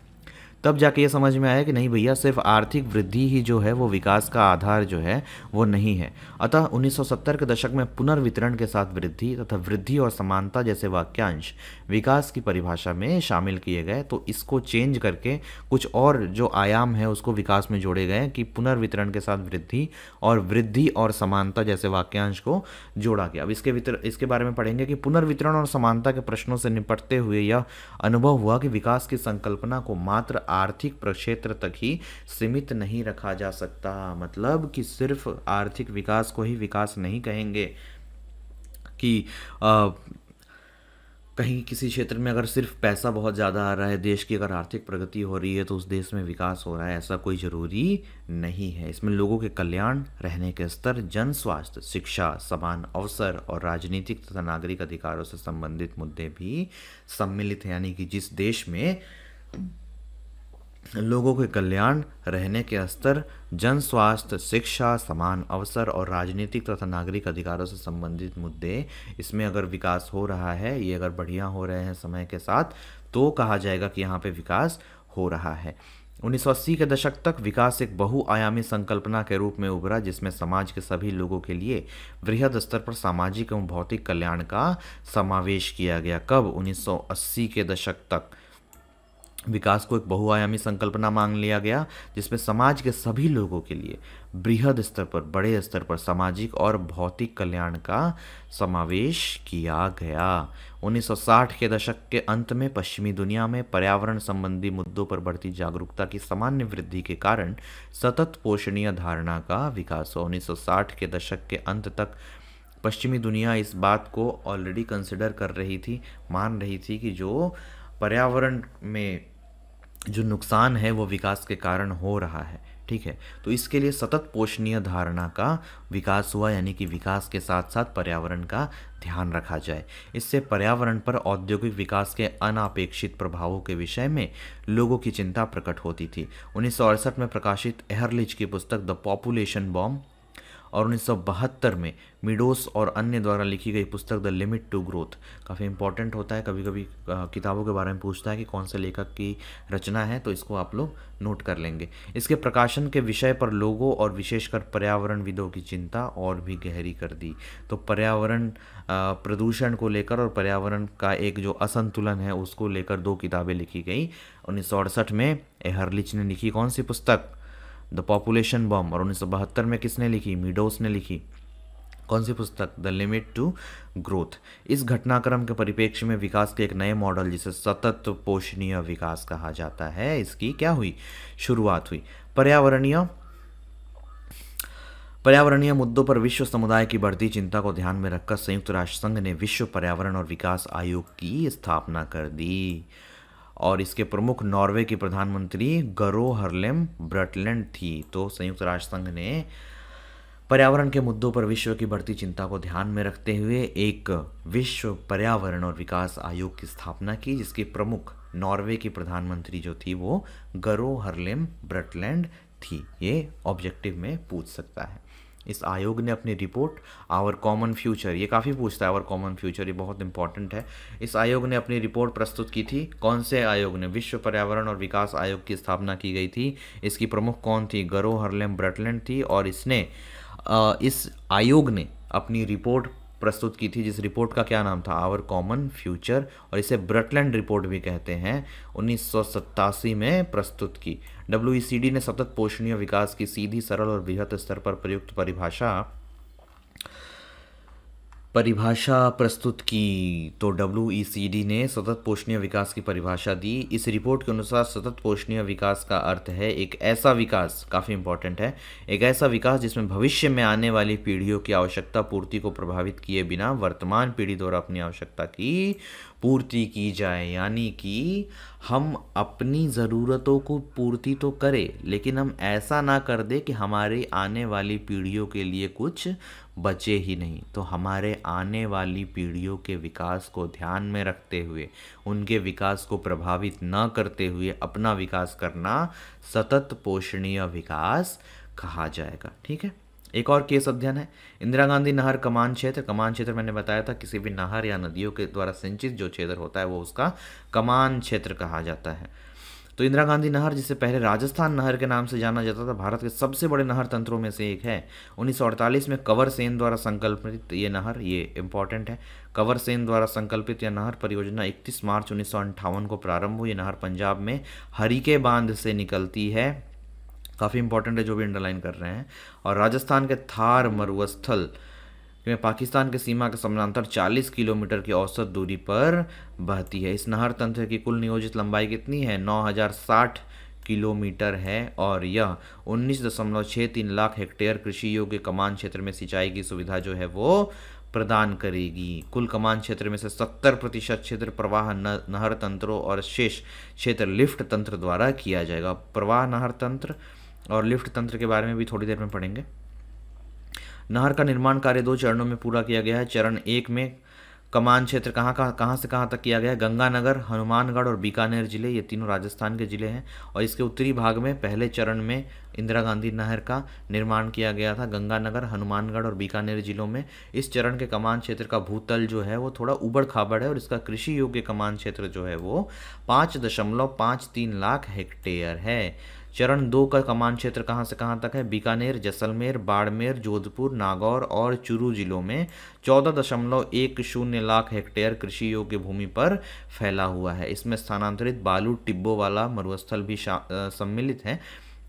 तब जाके ये समझ में आया कि नहीं भैया सिर्फ आर्थिक वृद्धि ही जो है वो विकास का आधार जो है वो नहीं है अतः 1970 के दशक में पुनर्वितरण के साथ वृद्धि तथा वृद्धि और समानता जैसे वाक्यांश विकास की परिभाषा में शामिल किए गए तो इसको चेंज करके कुछ और जो आयाम है उसको विकास में जोड़े गए कि पुनर्वितरण के साथ वृद्धि और वृद्धि और समानता जैसे वाक्यांश को जोड़ा गया अब इसके वितर इसके बारे में पढ़ेंगे कि पुनर्वितरण और समानता के प्रश्नों से निपटते हुए यह अनुभव हुआ कि विकास की संकल्पना को मात्र आर्थिक प्रक्षेत्र तक ही सीमित नहीं रखा जा सकता मतलब कि सिर्फ आर्थिक विकास को ही विकास नहीं कहेंगे कि आ, कहीं किसी क्षेत्र में अगर सिर्फ पैसा बहुत ज़्यादा आ रहा है देश की अगर आर्थिक प्रगति हो रही है तो उस देश में विकास हो रहा है ऐसा कोई ज़रूरी नहीं है इसमें लोगों के कल्याण रहने के स्तर जन स्वास्थ्य शिक्षा समान अवसर और राजनीतिक तथा नागरिक अधिकारों से संबंधित मुद्दे भी सम्मिलित हैं यानी कि जिस देश में लोगों के कल्याण रहने के स्तर जन स्वास्थ्य शिक्षा समान अवसर और राजनीतिक तथा नागरिक अधिकारों से संबंधित मुद्दे इसमें अगर विकास हो रहा है ये अगर बढ़िया हो रहे हैं समय के साथ तो कहा जाएगा कि यहाँ पे विकास हो रहा है 1980 के दशक तक विकास एक बहुआयामी संकल्पना के रूप में उभरा जिसमें समाज के सभी लोगों के लिए वृहद स्तर पर सामाजिक एवं भौतिक कल्याण का समावेश किया गया कब 1980 के दशक तक विकास को एक बहुआयामी संकल्पना मांग लिया गया जिसमें समाज के सभी लोगों के लिए बृहद स्तर पर बड़े स्तर पर सामाजिक और भौतिक कल्याण का समावेश किया गया 1960 के दशक के अंत में पश्चिमी दुनिया में पर्यावरण संबंधी मुद्दों पर बढ़ती जागरूकता की सामान्य वृद्धि के कारण सतत पोषणीय धारणा का विकास हुआ 1960 के दशक के अंत तक पश्चिमी दुनिया इस बात को ऑलरेडी कंसिडर कर रही थी मान रही थी कि जो पर्यावरण में जो नुकसान है वो विकास के कारण हो रहा है ठीक है तो इसके लिए सतत पोषणीय धारणा का विकास हुआ यानी कि विकास के साथ साथ पर्यावरण का ध्यान रखा जाए इससे पर्यावरण पर औद्योगिक विकास के अनापेक्षित प्रभावों के विषय में लोगों की चिंता प्रकट होती थी उन्नीस में प्रकाशित एहरलिच की पुस्तक द पॉपुलेशन बॉम्ब और 1972 में मिडोस और अन्य द्वारा लिखी गई पुस्तक द लिमिट टू ग्रोथ काफ़ी इंपॉर्टेंट होता है कभी कभी किताबों के बारे में पूछता है कि कौन से लेखक की रचना है तो इसको आप लोग नोट कर लेंगे इसके प्रकाशन के विषय पर लोगों और विशेषकर पर्यावरणविदों की चिंता और भी गहरी कर दी तो पर्यावरण प्रदूषण को लेकर और पर्यावरण का एक जो असंतुलन है उसको लेकर दो किताबें लिखी गई उन्नीस में एहरलिच ने लिखी कौन सी पुस्तक द पॉपुलेशन बॉम और उन्नीस में किसने लिखी मीडोस ने लिखी कौन सी पुस्तक द लिमिट टू ग्रोथ इस घटनाक्रम के परिप्रेक्ष्य में विकास के एक नए मॉडल जिसे सतत पोषणीय विकास कहा जाता है इसकी क्या हुई शुरुआत हुई पर्यावरणीय पर्यावरणीय मुद्दों पर विश्व समुदाय की बढ़ती चिंता को ध्यान में रखकर संयुक्त राष्ट्र संघ ने विश्व पर्यावरण और विकास आयोग की स्थापना कर दी और इसके प्रमुख नॉर्वे की प्रधानमंत्री गरो हरलेम ब्रटलैंड थी तो संयुक्त राष्ट्र संघ ने पर्यावरण के मुद्दों पर विश्व की बढ़ती चिंता को ध्यान में रखते हुए एक विश्व पर्यावरण और विकास आयोग की स्थापना की जिसकी प्रमुख नॉर्वे की प्रधानमंत्री जो थी वो गरो हरलेम ब्रटलैंड थी ये ऑब्जेक्टिव में पूछ सकता है इस आयोग ने अपनी रिपोर्ट आवर कॉमन फ्यूचर ये काफ़ी पूछता है आवर कॉमन फ्यूचर ये बहुत इंपॉर्टेंट है इस आयोग ने अपनी रिपोर्ट प्रस्तुत की थी कौन से आयोग ने विश्व पर्यावरण और विकास आयोग की स्थापना की गई थी इसकी प्रमुख कौन थी गरो हरलेम ब्रटलैंड थी और इसने इस आयोग ने अपनी रिपोर्ट प्रस्तुत की थी जिस रिपोर्ट का क्या नाम था आवर कॉमन फ्यूचर और इसे ब्रटलैंड रिपोर्ट भी कहते हैं उन्नीस में प्रस्तुत की डब्ल्यू e ने सतत पोषणीय विकास की सीधी सरल और वृहत स्तर पर प्रयुक्त परिभाषा परिभाषा प्रस्तुत की तो डब्ल्यू e ने सतत पोषणीय विकास की परिभाषा दी इस रिपोर्ट के अनुसार सतत पोषणीय विकास का अर्थ है एक ऐसा विकास काफ़ी इंपॉर्टेंट है एक ऐसा विकास जिसमें भविष्य में आने वाली पीढ़ियों की आवश्यकता पूर्ति को प्रभावित किए बिना वर्तमान पीढ़ी द्वारा अपनी आवश्यकता की पूर्ति की जाए यानी कि हम अपनी ज़रूरतों को पूर्ति तो करें लेकिन हम ऐसा ना कर दें कि हमारी आने वाली पीढ़ियों के लिए कुछ बचे ही नहीं तो हमारे आने वाली पीढ़ियों के विकास को ध्यान में रखते हुए उनके विकास को प्रभावित न करते हुए अपना विकास करना सतत पोषणीय विकास कहा जाएगा ठीक है एक और केस अध्ययन है इंदिरा गांधी नहर कमान क्षेत्र कमान क्षेत्र मैंने बताया था किसी भी नहर या नदियों के द्वारा सिंचित जो क्षेत्र होता है वो उसका कमान क्षेत्र कहा जाता है तो इंदिरा गांधी नहर जिसे पहले राजस्थान नहर के नाम से जाना जाता था भारत के सबसे बड़े नहर तंत्रों में से एक है 1948 में कंवर सेन द्वारा संकल्पित ये नहर ये इंपॉर्टेंट है कवर सेन द्वारा संकल्पित यह नहर परियोजना 31 मार्च उन्नीस को प्रारंभ हुई नहर पंजाब में हरिके बांध से निकलती है काफ़ी इंपॉर्टेंट है जो भी अंडरलाइन कर रहे हैं और राजस्थान के थार मरुस्थल क्योंकि पाकिस्तान की सीमा के समानांतर 40 किलोमीटर की औसत दूरी पर बहती है इस नहर तंत्र की कुल नियोजित लंबाई कितनी है 9060 किलोमीटर है और यह उन्नीस दशमलव तीन लाख हेक्टेयर कृषि योग्य कमान क्षेत्र में सिंचाई की सुविधा जो है वो प्रदान करेगी कुल कमान क्षेत्र में से 70 प्रतिशत क्षेत्र प्रवाह नहर तंत्रों और शेष क्षेत्र लिफ्ट तंत्र द्वारा किया जाएगा प्रवाह नहर तंत्र और लिफ्ट तंत्र के बारे में भी थोड़ी देर में पढ़ेंगे नहर का निर्माण कार्य दो चरणों में पूरा किया गया है चरण एक में कमान क्षेत्र कहाँ कहाँ कहाँ से कहाँ तक किया गया है गंगानगर हनुमानगढ़ और बीकानेर जिले ये तीनों राजस्थान के जिले हैं और इसके उत्तरी भाग में पहले चरण में इंदिरा गांधी नहर का निर्माण किया गया था गंगानगर हनुमानगढ़ और बीकानेर जिलों में इस चरण के कमान क्षेत्र का भूतल जो है वो थोड़ा उबड़ खाबड़ है और इसका कृषि योग्य कमान क्षेत्र जो है वो पाँच दशमलव पाँच तीन लाख हेक्टेयर है चरण दो का कमान क्षेत्र कहाँ से कहाँ तक है बीकानेर जैसलमेर बाड़मेर जोधपुर नागौर और चुरू जिलों में चौदह दशमलव एक शून्य लाख हेक्टेयर कृषि योग्य भूमि पर फैला हुआ है इसमें स्थानांतरित बालू टिब्बों वाला मरुस्थल भी सम्मिलित है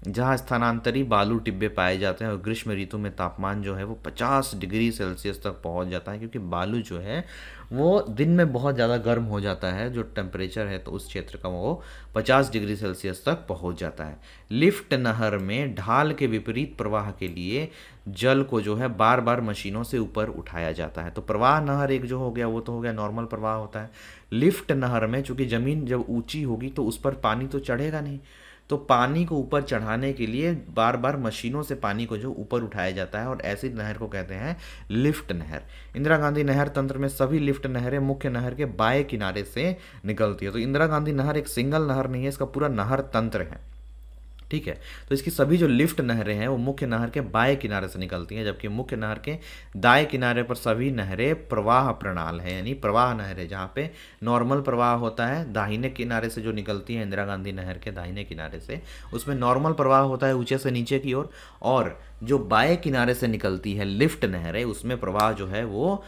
जहाँ स्थानांतरी बालू टिब्बे पाए जाते हैं और ग्रीष्म ऋतु में तापमान जो है वो 50 डिग्री सेल्सियस तक पहुँच जाता है क्योंकि बालू जो है वो दिन में बहुत ज़्यादा गर्म हो जाता है जो टेम्परेचर है तो उस क्षेत्र का वो 50 डिग्री सेल्सियस तक पहुंच जाता है लिफ्ट नहर में ढाल के विपरीत प्रवाह के लिए जल को जो है बार बार मशीनों से ऊपर उठाया जाता है तो प्रवाह नहर एक जो हो गया वो तो हो गया नॉर्मल प्रवाह होता है लिफ्ट नहर में चूँकि ज़मीन जब ऊँची होगी तो उस पर पानी तो चढ़ेगा नहीं तो पानी को ऊपर चढ़ाने के लिए बार बार मशीनों से पानी को जो ऊपर उठाया जाता है और ऐसी नहर को कहते हैं लिफ्ट नहर इंदिरा गांधी नहर तंत्र में सभी लिफ्ट नहरें मुख्य नहर के बाएं किनारे से निकलती है तो इंदिरा गांधी नहर एक सिंगल नहर नहीं है इसका पूरा नहर तंत्र है ठीक है तो इसकी सभी जो लिफ्ट नहरें हैं वो मुख्य नहर के बाएं किनारे से निकलती हैं जबकि मुख्य नहर के दाएं किनारे पर सभी नहरें प्रवाह प्रणाल है यानी प्रवाह नहरें जहाँ पे नॉर्मल प्रवाह होता है दाहिने किनारे से जो निकलती है इंदिरा गांधी नहर के दाहिने किनारे से उसमें नॉर्मल प्रवाह होता है ऊँचे से नीचे की ओर और, और जो बाएँ किनारे से निकलती है लिफ्ट नहरें उसमें प्रवाह जो है वो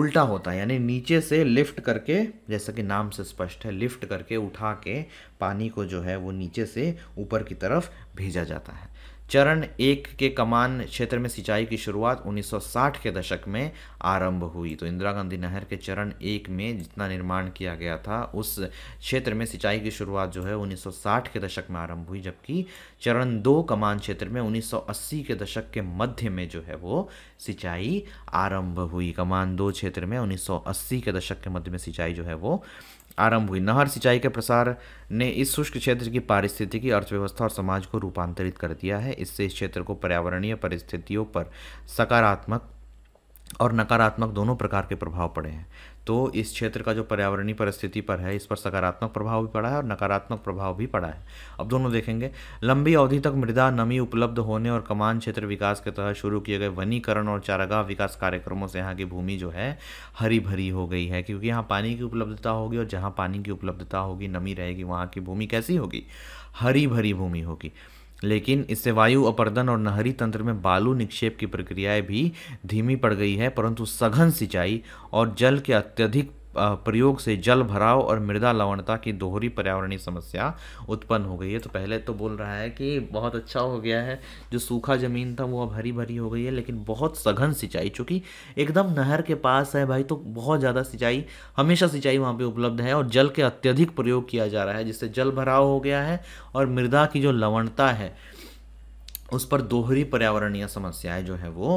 उल्टा होता है यानी नीचे से लिफ्ट करके जैसा कि नाम से स्पष्ट है लिफ्ट करके उठा के पानी को जो है वो नीचे से ऊपर की तरफ भेजा जाता है चरण एक के कमान क्षेत्र में सिंचाई की शुरुआत 1960 के दशक में आरंभ हुई तो इंदिरा गांधी नहर के चरण एक में जितना निर्माण किया गया था उस क्षेत्र में सिंचाई की शुरुआत जो है 1960 के दशक में आरंभ हुई जबकि चरण दो कमान क्षेत्र में 1980 के दशक के मध्य में जो है वो सिंचाई आरंभ हुई कमान दो क्षेत्र में 1980 के दशक के मध्य में सिंचाई जो है वो आरंभ हुई नहर सिंचाई के प्रसार ने इस शुष्क क्षेत्र की पारिस्थितिकी अर्थव्यवस्था और समाज को रूपांतरित कर दिया है इससे इस क्षेत्र को पर्यावरणीय परिस्थितियों पर सकारात्मक और नकारात्मक दोनों प्रकार के प्रभाव पड़े हैं तो इस क्षेत्र का जो पर्यावरणीय परिस्थिति पर है इस पर सकारात्मक प्रभाव भी पड़ा है और नकारात्मक प्रभाव भी पड़ा है अब दोनों देखेंगे लंबी अवधि तक मृदा नमी उपलब्ध होने और कमान क्षेत्र विकास के तहत शुरू किए गए वनीकरण और चारागाह विकास कार्यक्रमों से यहाँ की भूमि जो है हरी भरी हो गई है क्योंकि यहाँ पानी की उपलब्धता होगी और जहाँ पानी की उपलब्धता होगी नमी रहेगी वहाँ की भूमि कैसी होगी हरी भरी भूमि होगी लेकिन इससे वायु अपर्दन और नहरी तंत्र में बालू निक्षेप की प्रक्रियाएं भी धीमी पड़ गई है परंतु सघन सिंचाई और जल के अत्यधिक प्रयोग से जल भराव और मृदा लवणता की दोहरी पर्यावरणीय समस्या उत्पन्न हो गई है तो पहले तो बोल रहा है कि बहुत अच्छा हो गया है जो सूखा ज़मीन था वो अब हरी भरी हो गई है लेकिन बहुत सघन सिंचाई चूँकि एकदम नहर के पास है भाई तो बहुत ज़्यादा सिंचाई हमेशा सिंचाई वहाँ पर उपलब्ध है और जल के अत्यधिक प्रयोग किया जा रहा है जिससे जल भराव हो गया है और मृदा की जो लवणता है उस पर दोहरी पर्यावरणीय समस्याएं जो है वो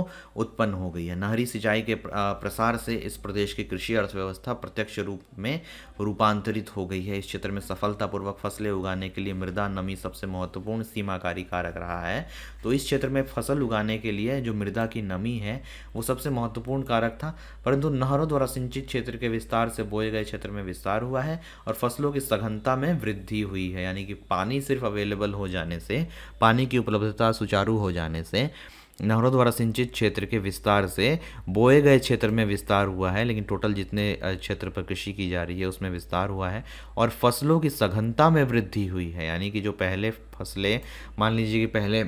उत्पन्न हो गई है नहरी सिंचाई के प्रसार से इस प्रदेश की कृषि अर्थव्यवस्था प्रत्यक्ष रूप में रूपांतरित हो गई है इस क्षेत्र में सफलतापूर्वक फसलें उगाने के लिए मृदा नमी सबसे महत्वपूर्ण सीमाकारी कारक रहा है तो इस क्षेत्र में फसल उगाने के लिए जो मृदा की नमी है वो सबसे महत्वपूर्ण कारक था परंतु नहरों द्वारा सिंचित क्षेत्र के विस्तार से बोए गए क्षेत्र में विस्तार हुआ है और फसलों की सघनता में वृद्धि हुई है यानी कि पानी सिर्फ अवेलेबल हो जाने से पानी की उपलब्धता सुचारू हो जाने से नहरों द्वारा सिंचित क्षेत्र के विस्तार से बोए गए क्षेत्र में विस्तार हुआ है लेकिन टोटल जितने क्षेत्र पर कृषि की जा रही है उसमें विस्तार हुआ है और फसलों की सघनता में वृद्धि हुई है यानी कि जो पहले फसलें मान लीजिए कि पहले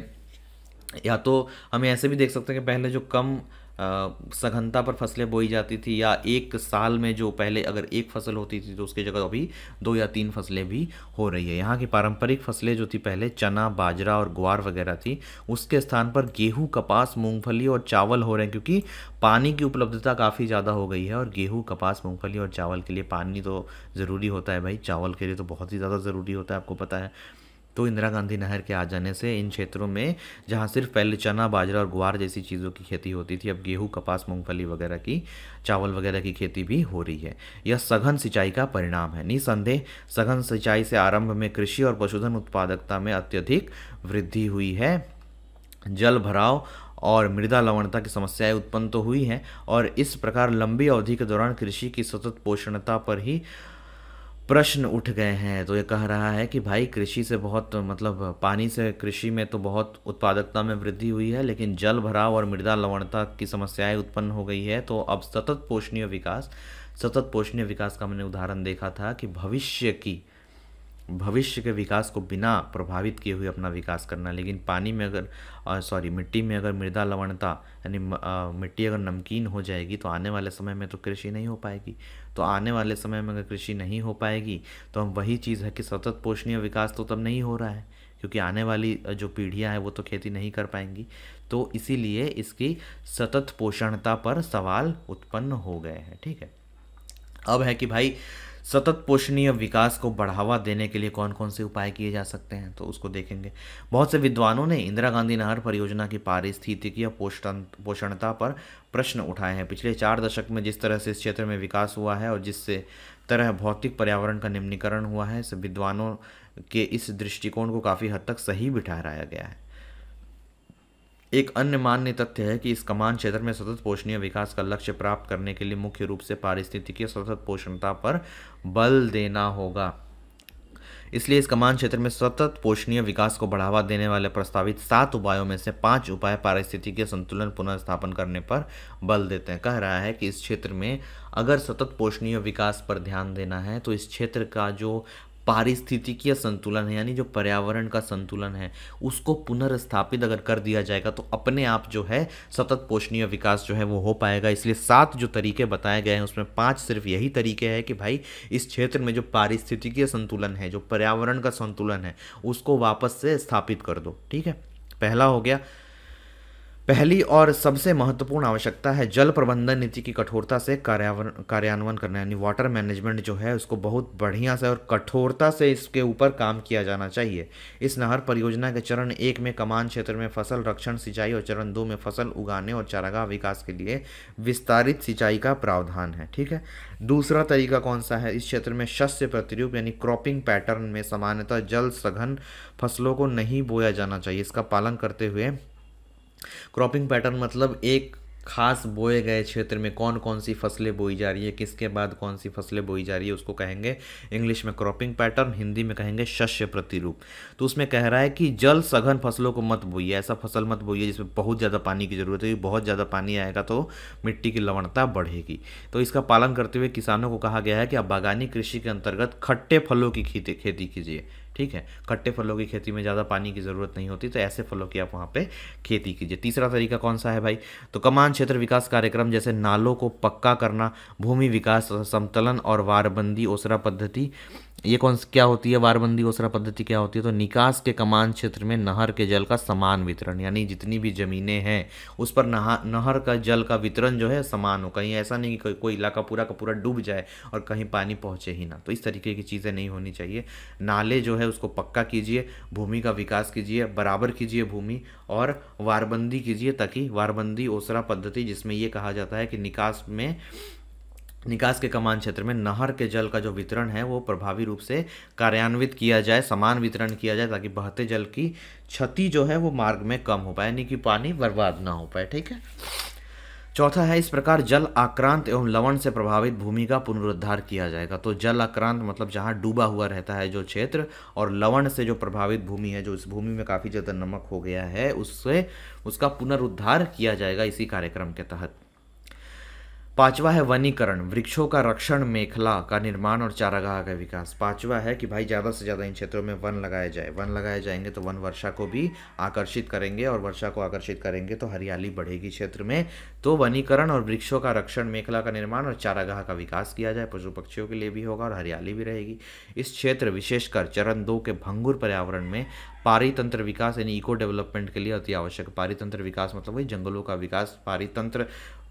या तो हम ऐसे भी देख सकते हैं कि पहले जो कम सघनता पर फसलें बोई जाती थी या एक साल में जो पहले अगर एक फसल होती थी तो उसकी जगह अभी दो या तीन फसलें भी हो रही है यहाँ की पारंपरिक फसलें जो थी पहले चना बाजरा और ग्वार वगैरह थी उसके स्थान पर गेहूँ कपास मूँगफली और चावल हो रहे हैं क्योंकि पानी की उपलब्धता काफ़ी ज़्यादा हो गई है और गेहूँ कपास मूँगफली और चावल के लिए पानी तो ज़रूरी होता है भाई चावल के लिए तो बहुत ही ज़्यादा ज़रूरी होता है आपको पता है तो इंदिरा गांधी नहर के आ जाने से इन क्षेत्रों में जहाँ सिर्फ पहले चना बाजरा और ग्वार जैसी चीज़ों की खेती होती थी अब गेहूँ कपास मूंगफली वगैरह की चावल वगैरह की खेती भी हो रही है यह सघन सिंचाई का परिणाम है निसंदेह सघन सिंचाई से आरंभ में कृषि और पशुधन उत्पादकता में अत्यधिक वृद्धि हुई है जल भराव और मृदा लवणता की समस्याएं उत्पन्न तो हुई हैं और इस प्रकार लंबी अवधि के दौरान कृषि की सतत पोषणता पर ही प्रश्न उठ गए हैं तो ये कह रहा है कि भाई कृषि से बहुत मतलब पानी से कृषि में तो बहुत उत्पादकता में वृद्धि हुई है लेकिन जल भराव और मृदा लवणता की समस्याएं उत्पन्न हो गई है तो अब सतत पोषणीय विकास सतत पोषणीय विकास का मैंने उदाहरण देखा था कि भविष्य की भविष्य के विकास को बिना प्रभावित किए हुए अपना विकास करना लेकिन पानी में अगर सॉरी मिट्टी में अगर मृदा लवणता यानी मिट्टी अगर नमकीन हो जाएगी तो आने वाले समय में तो कृषि नहीं हो पाएगी तो आने वाले समय में अगर कृषि नहीं हो पाएगी तो हम वही चीज़ है कि सतत पोषणीय विकास तो तब नहीं हो रहा है क्योंकि आने वाली जो पीढ़ियां हैं वो तो खेती नहीं कर पाएंगी तो इसीलिए इसकी सतत पोषणता पर सवाल उत्पन्न हो गए हैं ठीक है अब है कि भाई सतत पोषणीय विकास को बढ़ावा देने के लिए कौन कौन से उपाय किए जा सकते हैं तो उसको देखेंगे बहुत से विद्वानों ने इंदिरा गांधी नहर परियोजना की पारिस्थितिकीय पोषण पोषणता पर प्रश्न उठाए हैं पिछले चार दशक में जिस तरह से इस क्षेत्र में विकास हुआ है और जिससे तरह भौतिक पर्यावरण का निम्नीकरण हुआ है विद्वानों के इस दृष्टिकोण को काफ़ी हद तक सही बिठाया गया है एक अन्य मान्य तथ्य है कि इस कमान क्षेत्र में सतत पोषणीय विकास का लक्ष्य प्राप्त करने के लिए मुख्य रूप से पारिस्थितिकीय सतत पोषणता पर बल देना होगा इसलिए इस कमान क्षेत्र में सतत पोषणीय विकास को बढ़ावा देने वाले प्रस्तावित सात उपायों में से पांच उपाय पारिस्थितिकीय संतुलन पुनर्स्थापन करने पर बल देते हैं कह रहा है कि इस क्षेत्र में अगर सतत पोषणीय विकास पर ध्यान देना है तो इस क्षेत्र का जो पारिस्थितिकीय संतुलन है यानी जो पर्यावरण का संतुलन है उसको पुनर्स्थापित अगर कर दिया जाएगा तो अपने आप जो है सतत पोषणीय विकास जो है वो हो पाएगा इसलिए सात जो तरीके बताए गए हैं उसमें पांच सिर्फ यही तरीके हैं कि भाई इस क्षेत्र में जो पारिस्थितिकीय संतुलन है जो पर्यावरण का संतुलन है उसको वापस से स्थापित कर दो ठीक है पहला हो गया पहली और सबसे महत्वपूर्ण आवश्यकता है जल प्रबंधन नीति की कठोरता से कार्यान्वयन करना यानी वाटर मैनेजमेंट जो है उसको बहुत बढ़िया से और कठोरता से इसके ऊपर काम किया जाना चाहिए इस नहर परियोजना के चरण एक में कमान क्षेत्र में फसल रक्षण सिंचाई और चरण दो में फसल उगाने और चारागाह विकास के लिए विस्तारित सिंचाई का प्रावधान है ठीक है दूसरा तरीका कौन सा है इस क्षेत्र में शस्य प्रतिरूप यानी क्रॉपिंग पैटर्न में सामान्यतः जल सघन फसलों को नहीं बोया जाना चाहिए इसका पालन करते हुए क्रॉपिंग पैटर्न मतलब एक खास बोए गए क्षेत्र में कौन कौन सी फसलें बोई जा रही है किसके बाद कौन सी फसलें बोई जा रही है उसको कहेंगे इंग्लिश में क्रॉपिंग पैटर्न हिंदी में कहेंगे शस्य प्रतिरूप तो उसमें कह रहा है कि जल सघन फसलों को मत बोइए ऐसा फसल मत बोइए जिसमें बहुत ज़्यादा पानी की ज़रूरत है बहुत ज़्यादा पानी आएगा तो मिट्टी की लवणता बढ़ेगी तो इसका पालन करते हुए किसानों को कहा गया है कि आप बागानी कृषि के अंतर्गत खट्टे फलों की खेती खेती कीजिए ठीक है खट्टे फलों की खेती में ज़्यादा पानी की ज़रूरत नहीं होती तो ऐसे फलों की आप वहाँ पे खेती कीजिए तीसरा तरीका कौन सा है भाई तो कमान क्षेत्र विकास कार्यक्रम जैसे नालों को पक्का करना भूमि विकास समतलन और वारबंदी ओसरा पद्धति ये कौन क्या होती है वारबंदी ओसरा पद्धति क्या होती है तो निकास के कमान क्षेत्र में नहर के जल का समान वितरण यानी जितनी भी ज़मीनें हैं उस पर नहा नहर का जल का वितरण जो है समान हो कहीं ऐसा नहीं कि कोई कोई इलाका पूरा का पूरा डूब जाए और कहीं पानी पहुँचे ही ना तो इस तरीके की चीज़ें नहीं होनी चाहिए नाले जो है उसको पक्का कीजिए भूमि का विकास कीजिए बराबर कीजिए भूमि और वारबंदी कीजिए ताकि वारबंदी ओसरा पद्धति जिसमें ये कहा जाता है कि निकास में निकास के कमान क्षेत्र में नहर के जल का जो वितरण है वो प्रभावी रूप से कार्यान्वित किया जाए समान वितरण किया जाए ताकि बहते जल की क्षति जो है वो मार्ग में कम हो पाए यानी कि पानी बर्बाद ना हो पाए ठीक है चौथा है इस प्रकार जल आक्रांत एवं लवण से प्रभावित भूमि का पुनरुद्धार किया जाएगा तो जल आक्रांत मतलब जहाँ डूबा हुआ रहता है जो क्षेत्र और लवण से जो प्रभावित भूमि है जो इस भूमि में काफ़ी ज़्यादा नमक हो गया है उससे उसका पुनरुद्धार किया जाएगा इसी कार्यक्रम के तहत पांचवा है वनीकरण वृक्षों का रक्षण मेखला का निर्माण और चारागाह का विकास पांचवा है कि भाई ज़्यादा से ज़्यादा इन क्षेत्रों में वन लगाए जाए वन लगाए जाएंगे तो वन वर्षा को भी आकर्षित करेंगे और वर्षा को आकर्षित करेंगे तो हरियाली बढ़ेगी क्षेत्र में तो वनीकरण और वृक्षों का रक्षण मेखला का निर्माण और चारागाह का विकास किया जाए पशु पक्षियों के लिए भी होगा और हरियाली भी रहेगी इस क्षेत्र विशेषकर चरण दो के भंगुर पर्यावरण में पारितंत्र विकास यानी इको डेवलपमेंट के लिए अति आवश्यक पारितंत्र विकास मतलब वही जंगलों का विकास पारितंत्र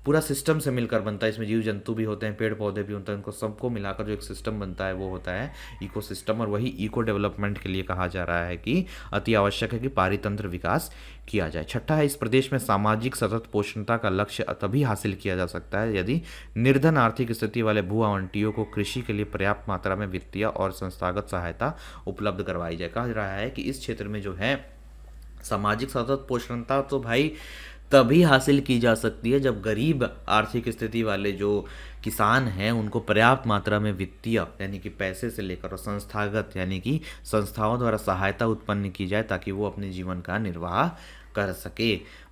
पूरा सिस्टम से मिलकर बनता है इसमें जीव जंतु भी होते हैं पेड़ पौधे भी होते हैं उनको सबको मिलाकर जो एक सिस्टम बनता है वो होता है इको सिस्टम और वही इको डेवलपमेंट के लिए कहा जा रहा है कि अति आवश्यक है कि पारितंत्र विकास किया जाए छठा है इस प्रदेश में सामाजिक सतत पोषणता का लक्ष्य तभी हासिल किया जा सकता है यदि निर्धन आर्थिक स्थिति वाले भू आवंटियों को कृषि के लिए पर्याप्त मात्रा में वित्तीय और संस्थागत सहायता उपलब्ध करवाई जाए कहा जा रहा है कि इस क्षेत्र में जो है सामाजिक सतत पोषणता तो भाई तभी हासिल की जा सकती है जब गरीब आर्थिक स्थिति वाले जो किसान हैं उनको पर्याप्त मात्रा में वित्तीय यानी कि पैसे से लेकर और संस्थागत यानी कि संस्थाओं द्वारा सहायता उत्पन्न की जाए ताकि वो अपने जीवन का निर्वाह कर सके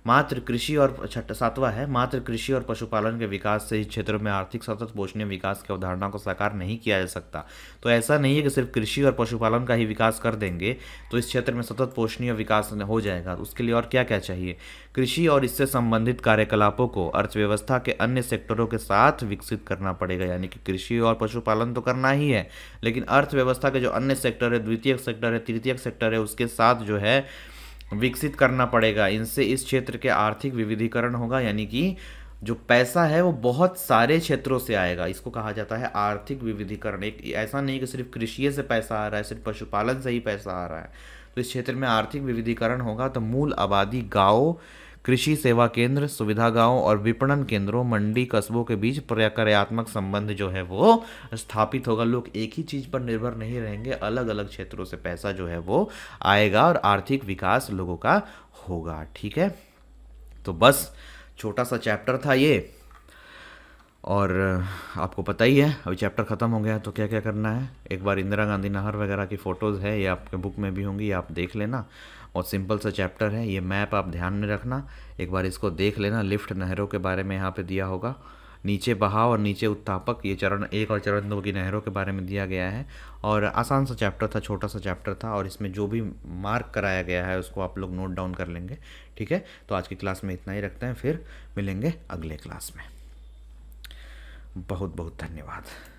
मात्र कृषि और सातवा है मात्र कृषि और पशुपालन के विकास से ही क्षेत्र में आर्थिक सतत पोषणीय विकास की अवधारणा को साकार नहीं किया जा सकता तो ऐसा नहीं है कि सिर्फ कृषि और पशुपालन का ही विकास कर देंगे तो इस क्षेत्र में सतत पोषणीय विकास हो जाएगा उसके लिए और क्या क्या चाहिए कृषि और इससे संबंधित कार्यकलापों को अर्थव्यवस्था के अन्य सेक्टरों के साथ विकसित करना पड़ेगा यानी कि कृषि और पशुपालन तो करना ही है लेकिन अर्थव्यवस्था के जो अन्य सेक्टर है द्वितीय सेक्टर है तृतीय सेक्टर है उसके साथ जो है विकसित करना पड़ेगा इनसे इस क्षेत्र के आर्थिक विविधीकरण होगा यानी कि जो पैसा है वो बहुत सारे क्षेत्रों से आएगा इसको कहा जाता है आर्थिक विविधीकरण एक ऐसा नहीं कि सिर्फ कृषि से पैसा आ रहा है सिर्फ पशुपालन से ही पैसा आ रहा है तो इस क्षेत्र में आर्थिक विविधीकरण होगा तो मूल आबादी गाँव कृषि सेवा केंद्र सुविधा गांव और विपणन केंद्रों मंडी कस्बों के बीच प्रक्रियात्मक संबंध जो है वो स्थापित होगा लोग एक ही चीज़ पर निर्भर नहीं रहेंगे अलग अलग क्षेत्रों से पैसा जो है वो आएगा और आर्थिक विकास लोगों का होगा ठीक है तो बस छोटा सा चैप्टर था ये और आपको पता ही है अभी चैप्टर ख़त्म हो गया तो क्या क्या करना है एक बार इंदिरा गांधी नहर वगैरह की फ़ोटोज़ है ये आपके बुक में भी होंगी आप देख लेना और सिंपल सा चैप्टर है ये मैप आप ध्यान में रखना एक बार इसको देख लेना लिफ्ट नहरों के बारे में यहाँ पे दिया होगा नीचे बहाव और नीचे उत्तापक ये चरण एक और चरण दो की नहरों के बारे में दिया गया है और आसान सा चैप्टर था छोटा सा चैप्टर था और इसमें जो भी मार्क कराया गया है उसको आप लोग नोट डाउन कर लेंगे ठीक है तो आज की क्लास में इतना ही रखते हैं फिर मिलेंगे अगले क्लास में बहुत बहुत धन्यवाद